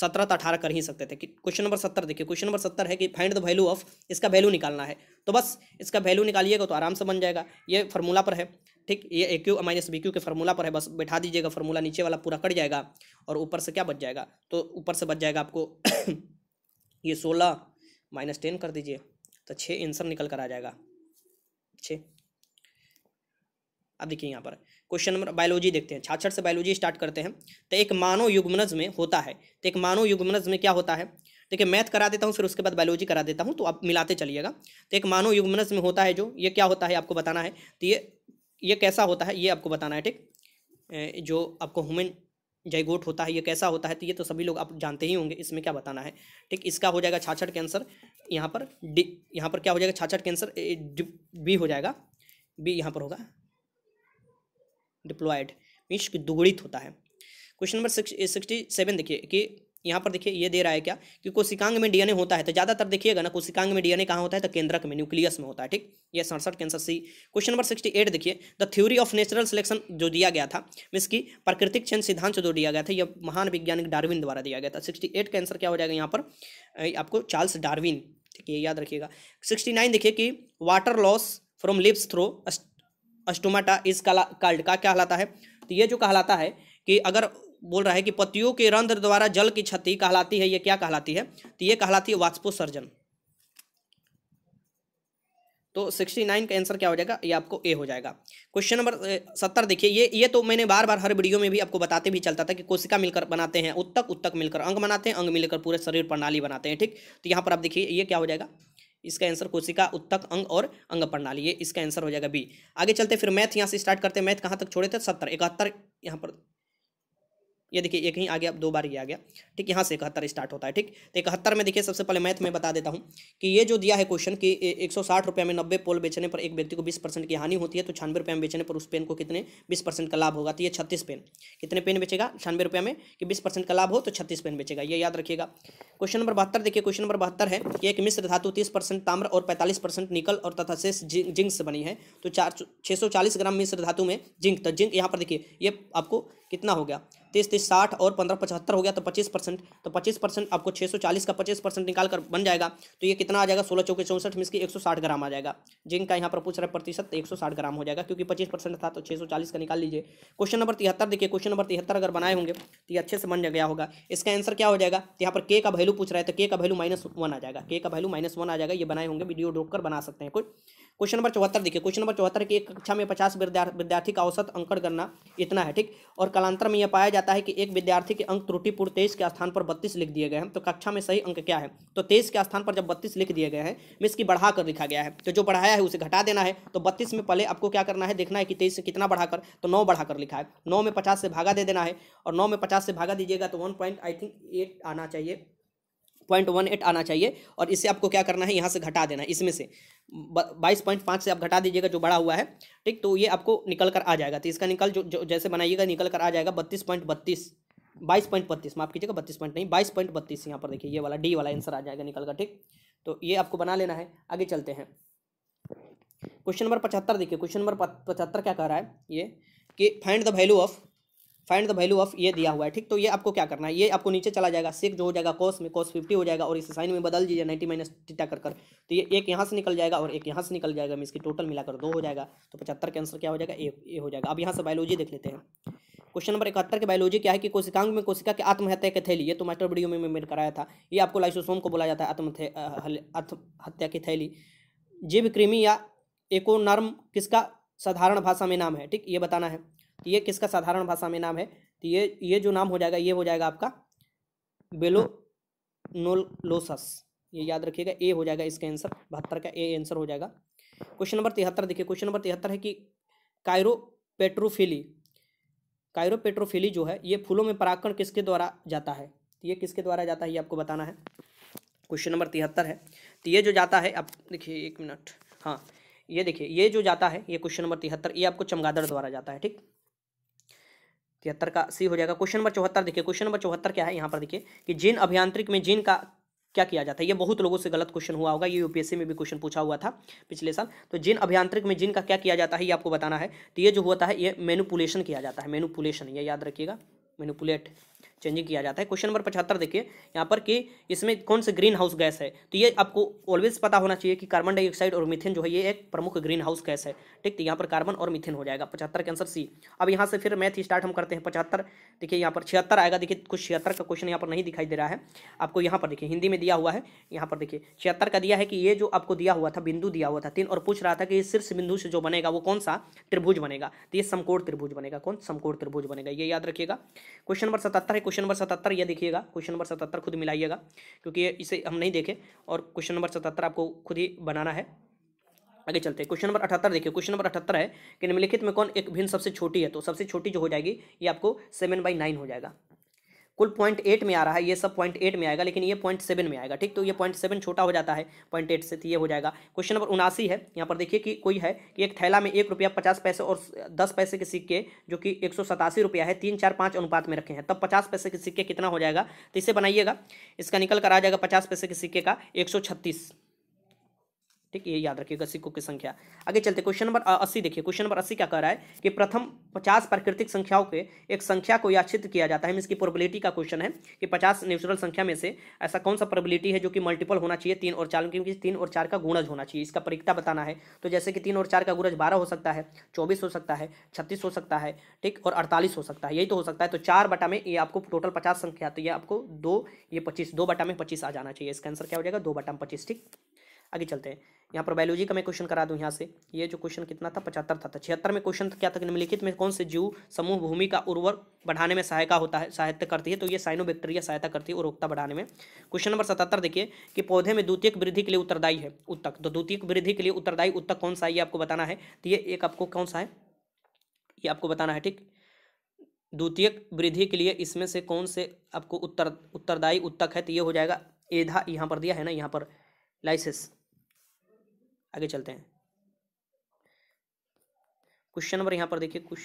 सत्रह तो अठारह कर ही सकते थे क्वेश्चन नंबर सत्तर देखिए क्वेश्चन नंबर सत्तर है कि फाइंड द वैल्यू ऑफ इसका वैल्यू निकालना है तो बस इसका वैल्यू निकालिएगा तो आराम से बन जाएगा ये फार्मूला पर है ठीक ये A Q minus B Q के फार्मूला पर है बस बैठा दीजिएगा फार्मूला नीचे वाला पूरा कट जाएगा और ऊपर से क्या बच जाएगा तो ऊपर से बच जाएगा आपको <coughs> ये सोलह माइनस टेन कर दीजिए तो छः आंसर निकल कर आ जाएगा छः अब देखिए यहाँ पर क्वेश्चन नंबर बायोलॉजी देखते हैं छाछठ से बायोलॉजी स्टार्ट करते हैं तो एक मानव युगमनज में होता है तो एक मानव युगमनज में क्या होता है देखिए मैथ करा देता हूँ फिर उसके बाद बायोलॉजी करा देता हूँ तो आप मिलाते चलिएगा तो एक मानव युगमनज में होता है जो ये क्या होता है आपको बताना है तो ये ये कैसा होता है ये आपको बताना है ठीक जो आपको ह्यूमन जयगोट होता है ये कैसा होता है तो ये तो सभी लोग आप जानते ही होंगे इसमें क्या बताना है ठीक इसका हो जाएगा छाछठ कैंसर यहाँ पर डी यहाँ पर क्या हो जाएगा छाछठ कैंसर बी हो जाएगा बी यहाँ पर होगा डिप्लॉयड मीन्स दुगुड़ित होता है question number six sixty seven देखिए कि यहाँ पर देखिए ये दे रहा है क्या कि कोशिकांग में डीएनए होता है तो ज़्यादातर देखिएगा ना कोशिकांग में डीएनए कहाँ होता है तो केंद्रक में न्यूक्लियस में होता है ठीक ये सड़सठ कैंसर सी क्वेश्चन नंबर सिक्सटी एट देखिए the theory of natural selection जो दिया गया था मीस की प्राकृतिक चयन सिद्धांत जो दिया गया था यह महान वैज्ञानिक डार्विन द्वारा दिया गया था सिक्सटी एट कैंसर क्या हो जाएगा यहाँ पर आपको चार्ल्स डार्विन ठीक है याद रखिएगा सिक्सटी नाइन देखिए कि water loss from lips through stomata is कला का क्या कहलाता है तो ये जो कहलाता है कि अगर बोल रहा है कि पतियों के रंध्र द्वारा जल की क्षति कहलाती है ये क्या कहलाती है तो ये कहलाती है वाष्पोसर्जन तो 69 का आंसर क्या हो जाएगा ये आपको ए हो जाएगा क्वेश्चन नंबर सत्तर देखिए ये ये तो मैंने बार बार हर वीडियो में भी आपको बताते भी चलता था कि कोशिका मिलकर बनाते हैं उत्तक उत्तक मिलकर अंग बनाते हैं अंग मिलकर पूरे शरीर प्रणाली बनाते हैं ठीक तो यहाँ पर आप देखिए ये क्या हो जाएगा इसका आंसर कोशिका उत्तक अंग और अंग प्रणाली ये इसका आंसर हो जाएगा बी आगे चलते फिर मैथ यहाँ से स्टार्ट करते हैं मैथ कहाँ तक छोड़े थे सत्तर इकहत्तर यहाँ पर ये देखिए एक ही आ गया दो बार ये आ गया ठीक यहाँ से इकहत्तर स्टार्ट होता है ठीक तो इकहत्तर में देखिए सबसे पहले मैथ में बता देता हूँ कि ये जो दिया है क्वेश्चन कि एक सौ साठ रुपये में नब्बे पोल बेचने पर एक व्यक्ति को बीस परसेंट की हानि होती है तो छानवे रुपये में बेचने पर उस पेन को कितने बीस परसेंट का लाभ होगा तो ये छत्तीस पेन कितने पेन बेचेगा छानवे रुपये में कि बीस परसेंट का लाभ हो तो छत्तीस पेन बेचेगा ये याद रखिएगा क्वेश्चन नंबर बहत्तर देखिए क्वेश्चन नंबर बहत्तर है कि एक मिश्र धातु तीस परसेंट ताम्र और पैंतालीस परसेंट निकल और तथा शेष जिंक से बनी है तो चार छः सौ चालीस ग्राम मिश्र धातु में जिंक तो जिंक यहाँ पर देखिए ये आपको कितना हो गया तीस तीस साठ और पंद्रह पचहत्तर हो गया तो पच्चीस परसेंट तो पच्चीस परसेंट आपको छः सौ चालीस का पच्चीस परसेंट निकाल कर बन जाएगा तो ये कितना आ जाएगा सोलह चौके चौंसठ में इसकी एक सौ साठ ग्राम आ जाएगा जिंक का यहाँ पर पूछ रहा है प्रतिशत एक सौ साठ ग्राम हो जाएगा क्योंकि पच्चीस परसेंट था तो छः सौ चालीस का निकाल लीजिए क्वेश्चन नंबर तिहत्तर देखिए क्वेश्चन नंबर तिहत्तर अगर बनाए होंगे तो ये अच्छे से बन गया होगा इसका आंसर क्या हो जाएगा तो यहाँ पर के का वैल्यू पूछ रहा है तो के का वैल्यू माइनस वन आ जाएगा के का वैल्यू माइनस वन आ जाएगा ये बनाए होंगे वीडियो ड्रॉप कर बना सकते हैं कुछ क्वेश्चन नंबर चौहत्तर देखिए क्वेश्चन नंबर चौहत्तर की एक कक्षा में पचास विद्यार्थी का औसत अंकड़ करना इतना है ठीक और कलांतर में यह पाया जाता है कि एक विद्यार्थी के अंक त्रुटिपूर्ण तेईस के स्थान पर बत्तीस लिख दिए गए हैं तो कक्षा में सही अंक क्या है तो तेईस के स्थान पर जब बत्तीस लिख दिए गए हैं मिस की बढ़ाकर लिखा गया है तो जो बढ़ाया है उसे घटा देना है तो बत्तीस में पहले आपको क्या करना है देखना है कि तेईस से कितना बढ़ाकर तो नौ बढ़ाकर लिखा है नौ में पचास से भागा दे देना है और नौ में पचास से भागा दीजिएगा तो वन आई थिंक एट आना चाहिए पॉइंट वन एट आना चाहिए और इसे आपको क्या करना है यहाँ से घटा देना है इसमें से बाईस पॉइंट पाँच से आप घटा दीजिएगा जो बड़ा हुआ है ठीक तो ये आपको निकल कर आ जाएगा तो इसका निकल जो, जो जैसे बनाइएगा निकल कर आ जाएगा बत्तीस पॉइंट बत्तीस बाईस पॉइंट बत्तीस माफ कीजिएगा बत्तीस पॉइंट नहीं बाईस पॉइंट बत्तीस यहाँ पर देखिए ये वाला डी वाला आंसर आ जाएगा निकल कर ठीक तो ये आपको बना लेना है आगे चलते हैं क्वेश्चन नंबर पचहत्तर देखिए क्वेश्चन नंबर पचहत्तर क्या कह रहा है ये कि find the value of find the value of ये दिया हुआ है ठीक तो ये आपको क्या करना है ये आपको नीचे चला जाएगा सिक्स जो हो जाएगा कॉस में कॉस फिफ्टी हो जाएगा और इस साइन में बदल दीजिए नाइन्टी माइनस टीटा कर कर तो ये एक यहाँ से निकल जाएगा और एक यहाँ से निकल जाएगा मैं इसकी टोटल मिलाकर दो हो जाएगा तो पचहत्तर के आंसर क्या हो जाएगा ए ए हो जाएगा अब यहाँ से बायोलॉजी देख लेते हैं क्वेश्चन नंबर इकहत्तर के बायोलॉजी क्या है कि कोशिकांग में कोशिका के आत्महत्या के थैली ये तो मास्टर वीडियो में मैंने कराया था ये आपको लाइसोसोम को बोला जाता है आत्महत्या की थैली जीव कृमि या एकोनर्म किसका साधारण भाषा में नाम है ठीक ये बताना है तो ये किसका साधारण भाषा में नाम है तो ये ये जो नाम हो जाएगा ये हो जाएगा आपका बेलोनोलोसस हाँ। ये याद रखिएगा ए हो जाएगा इसका आंसर बहत्तर का ए आंसर हो जाएगा क्वेश्चन नंबर तिहत्तर देखिए क्वेश्चन नंबर तिहत्तर है कि कायरो पेट्रोफिली कायरो पेट्रोफिली जो है ये फूलों में परागण किसके द्वारा जाता है तो ये किसके द्वारा जाता है ये आपको बताना है क्वेश्चन नंबर तिहत्तर है तो ये जो जाता है आप देखिए एक मिनट हाँ ये देखिए ये जो जाता है ये क्वेश्चन नंबर तिहत्तर ये आपको चमगादड़ द्वारा जाता है ठीक तिहत्तर का सी हो जाएगा क्वेश्चन नंबर चौहत्तर देखिए क्वेश्चन नंबर चौहत्तर क्या है यहाँ पर देखिए कि जीन अभियांत्रिक में जीन का क्या किया जाता है ये बहुत लोगों से गलत क्वेश्चन हुआ होगा ये यूपीएससी में भी क्वेश्चन पूछा हुआ था पिछले साल तो जिन अभियांत्रिक में जिन का क्या किया जाता है ये आपको बताना है तो ये जो होता है ये मेनुपुलेशन किया जाता है मेनुपुलेशन ये याद रखिएगा मेनुपुलेट चेंजिंग किया जाता है क्वेश्चन नंबर पचहत्तर देखिए यहाँ पर कि इसमें कौन से ग्रीन हाउस गैस है तो ये आपको ऑलवेज पता होना चाहिए कि कार्बन डाइऑक्साइड और मिथेन जो है ये एक प्रमुख ग्रीन हाउस गैस है ठीक तो यहाँ पर कार्बन और मिथेन हो जाएगा पचहत्तर के आंसर सी अब यहाँ से फिर मैथ स्टार्ट हम करते हैं पचहत्तर देखिए यहाँ पर छिहत्तर आएगा देखिए कुछ छिहत्तर का क्वेश्चन यहाँ पर नहीं दिखाई दे रहा है आपको यहाँ पर देखिए हिंदी में दिया हुआ है यहाँ पर देखिए छिहत्तर का दिया है कि ये जो आपको दिया हुआ था बिंदु दिया हुआ था तीन और पूछ रहा था कि शीर्ष बिंदु से जो बनेगा वो कौन सा त्रिभुज बनेगा तो ये समकोण त्रिभुज बनेगा कौन समकोण त्रिभुज बनेगा ये याद रखिएगा क्वेश्चन नंबर सतहत्तर सतहत्तर है क्वेश्चन नंबर सतहत्तर यह देखिएगा क्वेश्चन नंबर सतहत्तर खुद मिलाइएगा क्योंकि इसे हम नहीं देखे और क्वेश्चन नंबर सतहत्तर आपको खुद ही बनाना है आगे चलते हैं क्वेश्चन नंबर अठहत्तर देखिए क्वेश्चन नंबर अठहत्तर है कि निम्नलिखित में कौन एक भिन्न सबसे छोटी है तो सबसे छोटी जो हो जाएगी ये आपको सेवन बाई नाइन हो जाएगा कुल पॉइंट एट में आ रहा है ये सब पॉइंट एट में आएगा लेकिन ये पॉइंट सेवन में आएगा ठीक तो ये पॉइंट सेवन छोटा हो जाता है पॉइंट एट से तो ये हो जाएगा क्वेश्चन नंबर उनासी है यहाँ पर देखिए कि कोई है कि एक थैला में एक रुपया पचास पैसे और दस पैसे के सिक्के जो कि एक सौ सतासी रुपया है तीन चार पाँच अनुपात में रखे हैं तब पचास पैसे के सिक्के कितना हो जाएगा तो इसे बनाइएगा इसका निकल कर आ जाएगा पचास पैसे के सिक्के का एक सौ छत्तीस ठीक है ये याद रखिएगा सिक्कों की संख्या आगे चलते क्वेश्चन नंबर अस्सी देखिए क्वेश्चन नंबर अस्सी क्या कह रहा है कि प्रथम पचास प्राकृतिक संख्याओं के एक संख्या को याचित किया जाता है मीन इसकी प्रोबेबिलिटी का क्वेश्चन है कि पचास नेचुरल संख्या में से ऐसा कौन सा प्रोबेबिलिटी है जो कि मल्टीपल होना चाहिए तीन और चार क्योंकि तीन और चार का गुणज होना चाहिए इसका परीक्षा बताना है तो जैसे कि तीन और चार का गुणज बारह हो सकता है चौबीस हो सकता है छत्तीस हो सकता है ठीक और अड़तालीस हो सकता है यही तो हो सकता है तो चार बटा में ये आपको टोटल पचास संख्या तो ये आपको दो ये पच्चीस दो बटा में पच्चीस आ जाना चाहिए इसका आंसर क्या हो जाएगा दो बटा में पच्चीस ठीक आगे चलते हैं यहाँ पर बायोलॉजी का मैं क्वेश्चन करा दूँ यहाँ से ये जो क्वेश्चन कितना था पचहत्तर था छिहत्तर में क्वेश्चन क्या था निम्नलिखित में कौन से जीव समूह भूमि का उर्वर बढ़ाने में सहायता होता है सहायता करती है तो ये बैक्टीरिया सहायता करती है उर्वरकता बढ़ाने में क्वेश्चन नंबर सतहत्तर देखिए कि पौधे में द्वितीयक वृद्धि के लिए उत्तरदायी है उत्तक तो द्वितीयक वृद्धि के लिए उत्तरदायी उत्तक कौन सा है ये आपको बताना है तो ये एक आपको कौन सा है ये आपको बताना है ठीक द्वितीयक वृद्धि के लिए इसमें से कौन से आपको उत्तर उत्तरदायी उत्तक है तो ये हो जाएगा एधा यहाँ पर दिया है ना यहाँ पर लाइसेंस आगे चलते हैं क्वेश्चन नंबर यहाँ पर देखिए कुछ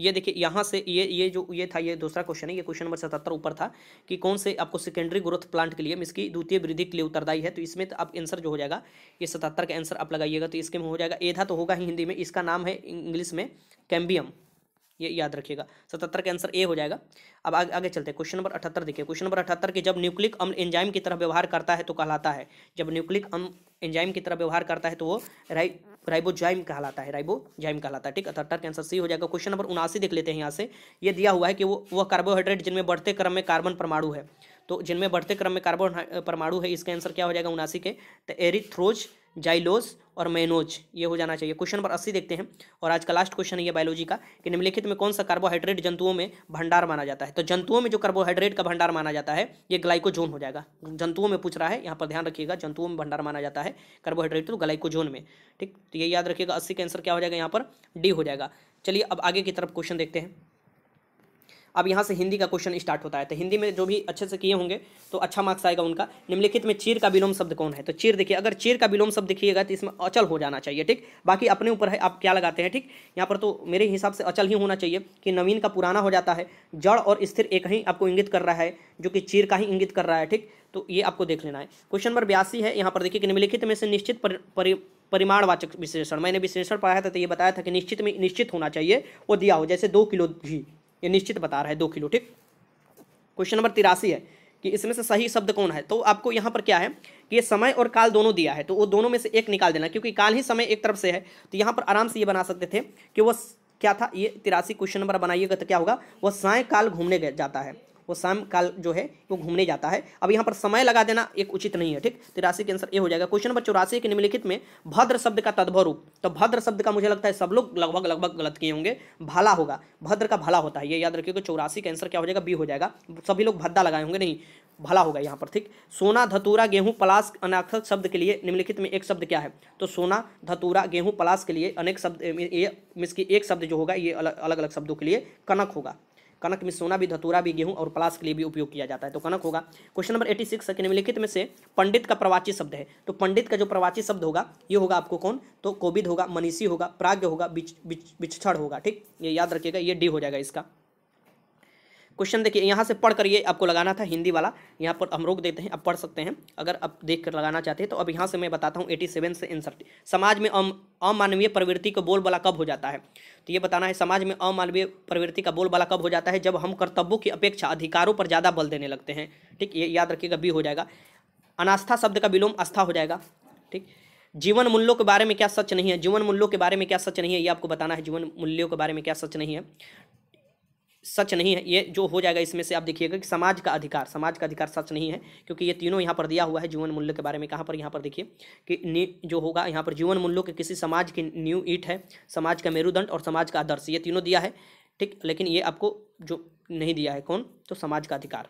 ये देखिए यहाँ से ये ये जो ये था ये दूसरा क्वेश्चन है ये क्वेश्चन नंबर सतहत्तर ऊपर था कि कौन से आपको सेकेंडरी ग्रोथ प्लांट के लिए इसकी द्वितीय वृद्धि के लिए उत्तरदायी है तो इसमें तो आप आंसर जो हो जाएगा ये सतहत्तर का आंसर आप लगाइएगा तो इसके में हो जाएगा एधा तो होगा ही हिंदी में इसका नाम है इंग्लिश में कैम्बियम ये याद रखिएगा सतहत्तर का आंसर ए हो जाएगा अब आगे आगे चलते हैं क्वेश्चन नंबर अठहत्तर देखिए क्वेश्चन नंबर अठहत्तर के जब न्यूक्लिक अम्ल एंजाइम की तरह व्यवहार करता है तो कहलाता है जब न्यूक्लिक अम्ल एंजाइम की तरह व्यवहार करता है तो वो राइ राइबोजाइम कहलाता है राइबोजाइम कहलाता है ठीक अठहत्तर का आंसर सी हो जाएगा क्वेश्चन नंबर उनासी देख लेते हैं यहाँ से ये दिया हुआ है कि वो वह कार्बोहाइड्रेट जिनमें बढ़ते क्रम में कार्बन परमाणु है तो जिनमें बढ़ते क्रम में कार्बन परमाणु है इसका आंसर क्या हो जाएगा उनासी के तो एरिथ्रोज जाइलोज और मेनोज ये हो जाना चाहिए क्वेश्चन नंबर अस्सी देखते हैं और आज का लास्ट क्वेश्चन है ये बायोलॉजी का कि निम्नलिखित में कौन सा कार्बोहाइड्रेट जंतुओं में भंडार माना जाता है तो जंतुओं में जो कार्बोहाइड्रेट का भंडार माना जाता है ये ग्लाइकोजोन हो जाएगा जंतुओं में पूछ रहा है यहाँ पर ध्यान रखिएगा जंतुओं में भंडार माना जाता है कार्बोहाइड्रेट तो ग्लाइकोजोन में ठीक तो ये याद रखिएगा अस्सी का आंसर क्या हो जाएगा यहाँ पर डी हो जाएगा चलिए अब आगे की तरफ क्वेश्चन देखते हैं अब यहाँ से हिंदी का क्वेश्चन स्टार्ट होता है तो हिंदी में जो भी अच्छे से किए होंगे तो अच्छा मार्क्स आएगा उनका निम्नलिखित में चीर का विलोम शब्द कौन है तो चीर देखिए अगर चीर का विलोम शब्द देखिएगा तो इसमें अचल हो जाना चाहिए ठीक बाकी अपने ऊपर है आप क्या लगाते हैं ठीक यहाँ पर तो मेरे हिसाब से अचल ही होना चाहिए कि नवीन का पुराना हो जाता है जड़ और स्थिर एक ही आपको इंगित कर रहा है जो कि चीर का ही इंगित कर रहा है ठीक तो ये आपको देख लेना है क्वेश्चन नंबर बयासी है यहाँ पर देखिए कि निम्नलिखित में से निश्चित परिमाणवाचक विश्लेषण मैंने विश्लेषण पढ़ाया था तो ये बताया था कि निश्चित में निश्चित होना चाहिए वो दिया हो जैसे दो किलो घी ये निश्चित बता रहा है दो किलो ठीक क्वेश्चन नंबर तिरासी है कि इसमें से सही शब्द कौन है तो आपको यहाँ पर क्या है कि ये समय और काल दोनों दिया है तो वो दोनों में से एक निकाल देना क्योंकि काल ही समय एक तरफ से है तो यहाँ पर आराम से ये बना सकते थे कि वो क्या था ये तिरासी क्वेश्चन नंबर बनाइएगा तो क्या होगा वह साय काल घूमने जाता है वो शाम काल जो है वो घूमने जाता है अब यहाँ पर समय लगा देना एक उचित नहीं है ठीक तिरासी तो के आंसर ये हो जाएगा क्वेश्चन नंबर चौरासी के निम्नलिखित में भद्र शब्द का तद्भव रूप तो भद्र शब्द का मुझे लगता है सब लोग लगभग लगभग गलत किए होंगे भला होगा भद्र का भला होता है ये याद रखिएगा चौरासी का आंसर क्या हो जाएगा बी हो जाएगा सभी लोग भद्दा लगाए होंगे नहीं भला होगा यहाँ पर ठीक सोना धतूरा गेहूं पलास अनाथक शब्द के लिए निम्नलिखित में एक शब्द क्या है तो सोना धतूरा गेहूं पलास के लिए अनेक शब्द ये मीन्स की एक शब्द जो होगा ये अलग अलग शब्दों के लिए कनक होगा कनक में सोना भी धतूरा भी गेहूं और प्लास के लिए भी उपयोग किया जाता है तो कनक होगा क्वेश्चन नंबर एटी सिक्स कि निम्नलिखित में से पंडित का प्रवाची शब्द है तो पंडित का जो प्रवाची शब्द होगा ये होगा आपको कौन तो कोविद होगा मनीषी होगा प्राग्ञ होगा बिछड़ होगा ठीक ये याद रखिएगा ये डी हो जाएगा इसका क्वेश्चन देखिए यहाँ से पढ़ कर ये आपको लगाना था हिंदी वाला यहाँ पर हम रोक देते हैं अब पढ़ सकते हैं अगर आप देख कर लगाना चाहते हैं तो अब यहाँ से मैं बताता हूँ एटी सेवन से इंसर्ट समाज में अमानवीय प्रवृत्ति का बोलबाला कब हो जाता है तो ये बताना है समाज में अमानवीय प्रवृत्ति का बोलबाला कब हो जाता है जब हम कर्तव्यों की अपेक्षा अधिकारों पर ज़्यादा बल देने लगते हैं ठीक ये याद रखिएगा बी हो जाएगा अनास्था शब्द का विलोम आस्था हो जाएगा ठीक जीवन मूल्यों के बारे में क्या सच नहीं है जीवन मूल्यों के बारे में क्या सच नहीं है ये आपको बताना है जीवन मूल्यों के बारे में क्या सच नहीं है सच नहीं है ये जो हो जाएगा इसमें से आप देखिएगा कि समाज का अधिकार समाज का अधिकार सच नहीं है क्योंकि ये तीनों यहाँ पर दिया हुआ है जीवन मूल्य के बारे में कहाँ पर यहाँ पर देखिए कि जो होगा यहाँ पर जीवन मूल्यों के किसी समाज की न्यू ईट है समाज का मेरुदंड और समाज का आदर्श ये तीनों दिया है ठीक लेकिन ये आपको जो नहीं दिया है कौन तो समाज का अधिकार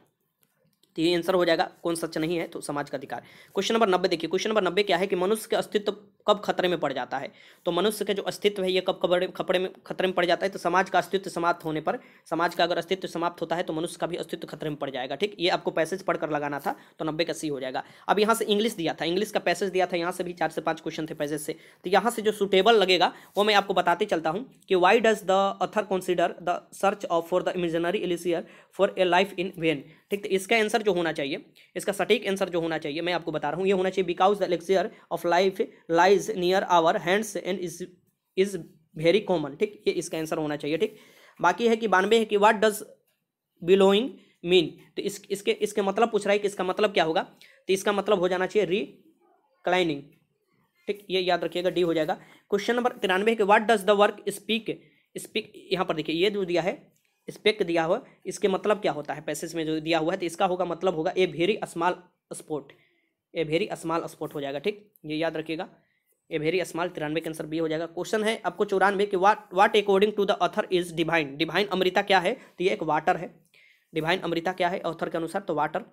तो ये आंसर हो जाएगा कौन सच नहीं है तो समाज का अधिकार क्वेश्चन नंबर नब्बे देखिए क्वेश्चन नंबर नब्बे क्या है कि मनुष्य के अस्तित्व कब खतरे में पड़ जाता है तो मनुष्य का जो अस्तित्व है ये कब खबरे खपड़े में खतरे में पड़ जाता है तो समाज का अस्तित्व समाप्त होने पर समाज का अगर अस्तित्व समाप्त होता है तो मनुष्य का भी अस्तित्व खतरे में पड़ जाएगा ठीक ये आपको पैसेज पढ़कर लगाना था तो नब्बे का सी हो जाएगा अब यहाँ से इंग्लिश दिया था इंग्लिश का पैसेज दिया था यहाँ से भी चार से पाँच क्वेश्चन थे पैसेज से तो यहाँ से जो सुटेबल लगेगा वो मैं आपको बताते चलता हूँ कि why does the author consider the search of for the imaginary elixir for a life in vain ठीक तो इसका आंसर जो होना चाहिए इसका सटीक आंसर जो होना चाहिए मैं आपको बता रहा हूँ ये होना चाहिए because the lecture of life lies near our hands and is is very common ठीक ये इसका आंसर होना चाहिए ठीक बाकी है कि बानवे है कि वाट डज बिलोइंग मीन तो इस इसके इसके मतलब पूछ रहा है कि इसका मतलब क्या होगा तो इसका मतलब हो जाना चाहिए रिक्लाइनिंग ठीक ये याद रखिएगा डी हो जाएगा क्वेश्चन नंबर तिरानवे है कि what does the work speak speak यहाँ पर देखिए ये जो दिया है स्पेक दिया हुआ इसके मतलब क्या होता है पैसेज में जो दिया हुआ है तो इसका होगा मतलब होगा a very small sport a very small sport हो जाएगा ठीक ये याद रखिएगा ए वेरी स्मॉल तिरानवे के आंसर बी हो जाएगा क्वेश्चन है आपको चौरानवे कि what what according to the author is divine divine अमृता क्या है तो ये एक वाटर है डिवाइन अमृता क्या है ऑथर के अनुसार तो वाटर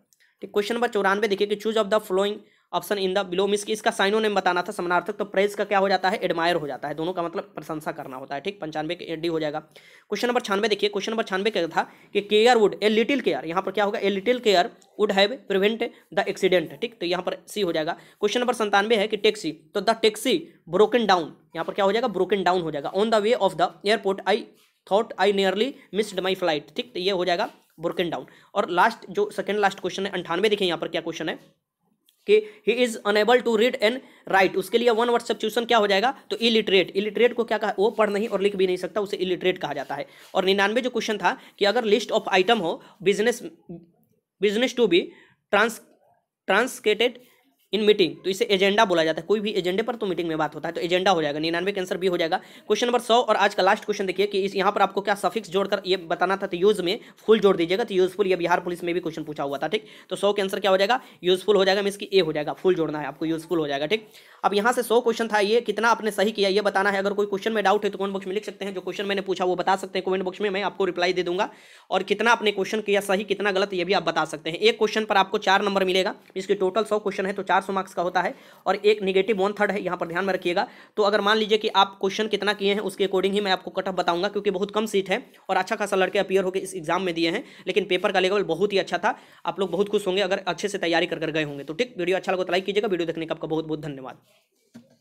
ठीक क्वेश्चन नंबर चौरानवे देखिए कि choose of the flowing option in the below मिस कि इसका साइनो नेम बताना था समानार्थक तो प्रेज का क्या हो जाता है एडमायर हो जाता है दोनों का मतलब प्रशंसा करना होता है ठीक पंचानवे के डी हो जाएगा क्वेश्चन नंबर छानवे देखिए क्वेश्चन नंबर छानवे क्या था कि care would a little care यहाँ पर क्या होगा a little care would have prevent the accident ठीक तो यहाँ पर सी हो जाएगा क्वेश्चन नंबर संतानवे है कि टैक्सी तो द टैक्सी ब्रोकन डाउन यहाँ पर क्या हो जाएगा ब्रोकन डाउन हो जाएगा on the way of the airport I thought I nearly missed my flight ठीक तो ये हो जाएगा ब्रोकन डाउन और लास्ट जो सेकंड लास्ट क्वेश्चन है अंठानवे देखिए यहाँ पर क्या क्वेश्चन है कि he is unable to read and write उसके लिए वन वर्ड सब्सिट्यूशन क्या हो जाएगा तो इलिटरेट इलिटरेट को क्या कहा वो पढ़ नहीं और लिख भी नहीं सकता उसे इलिटरेट कहा जाता है और निन्यानवे जो क्वेश्चन था कि अगर लिस्ट ऑफ आइटम हो business business to be trans transacted in meeting तो इसे एजेंडा बोला जाता है कोई भी एजेंडे पर तो मीटिंग में बात होता है तो एजेंडा हो जाएगा निन्यानवे के आंसर भी हो जाएगा क्वेश्चन नंबर सौ और आज का लास्ट क्वेश्चन देखिए कि इस यहाँ पर आपको क्या सफिक्स जोड़कर ये बताना था तो यूज में फुल जोड़ दीजिएगा तो यूजफुल ये बिहार पुलिस में भी क्वेश्चन पूछा हुआ था ठीक तो सौ के आंसर क्या हो जाएगा यूजफुल हो जाएगा मीस की ए हो जाएगा फुल जोड़ना है आपको यूजफुल हो जाएगा ठीक अब यहाँ से सौ क्वेश्चन था ये कितना आपने सही किया ये बताना है अगर कोई क्वेश्चन में डाउट है तो कमेंट बॉक्स में लिख सकते हैं जो क्वेश्चन मैंने पूछा वो बता सकते हैं कमेंट बॉक्स में मैं आपको रिप्लाई दे दूंगा और कितना आपने क्वेश्चन किया सही कितना गलत ये भी आप बता सकते हैं एक क्वेश्चन पर आपको चार नंबर मिलेगा इसके टोटल सौ क्वेश्चन है तो चार सात मार्क्स का होता है और एक निगेटिव वन थर्ड है यहाँ पर ध्यान में रखिएगा तो अगर मान लीजिए कि आप क्वेश्चन कितना किए हैं उसके अकॉर्डिंग ही मैं आपको कटअप बताऊंगा क्योंकि बहुत कम सीट है और अच्छा खासा लड़के अपियर होकर इस एग्जाम में दिए हैं लेकिन पेपर का लेवल बहुत ही अच्छा था आप लोग बहुत खुश होंगे अगर अच्छे से तैयारी कर गए होंगे तो ठीक वीडियो अच्छा लगता लाइक तो कीजिएगा वीडियो देखने का आपका बहुत बहुत धन्यवाद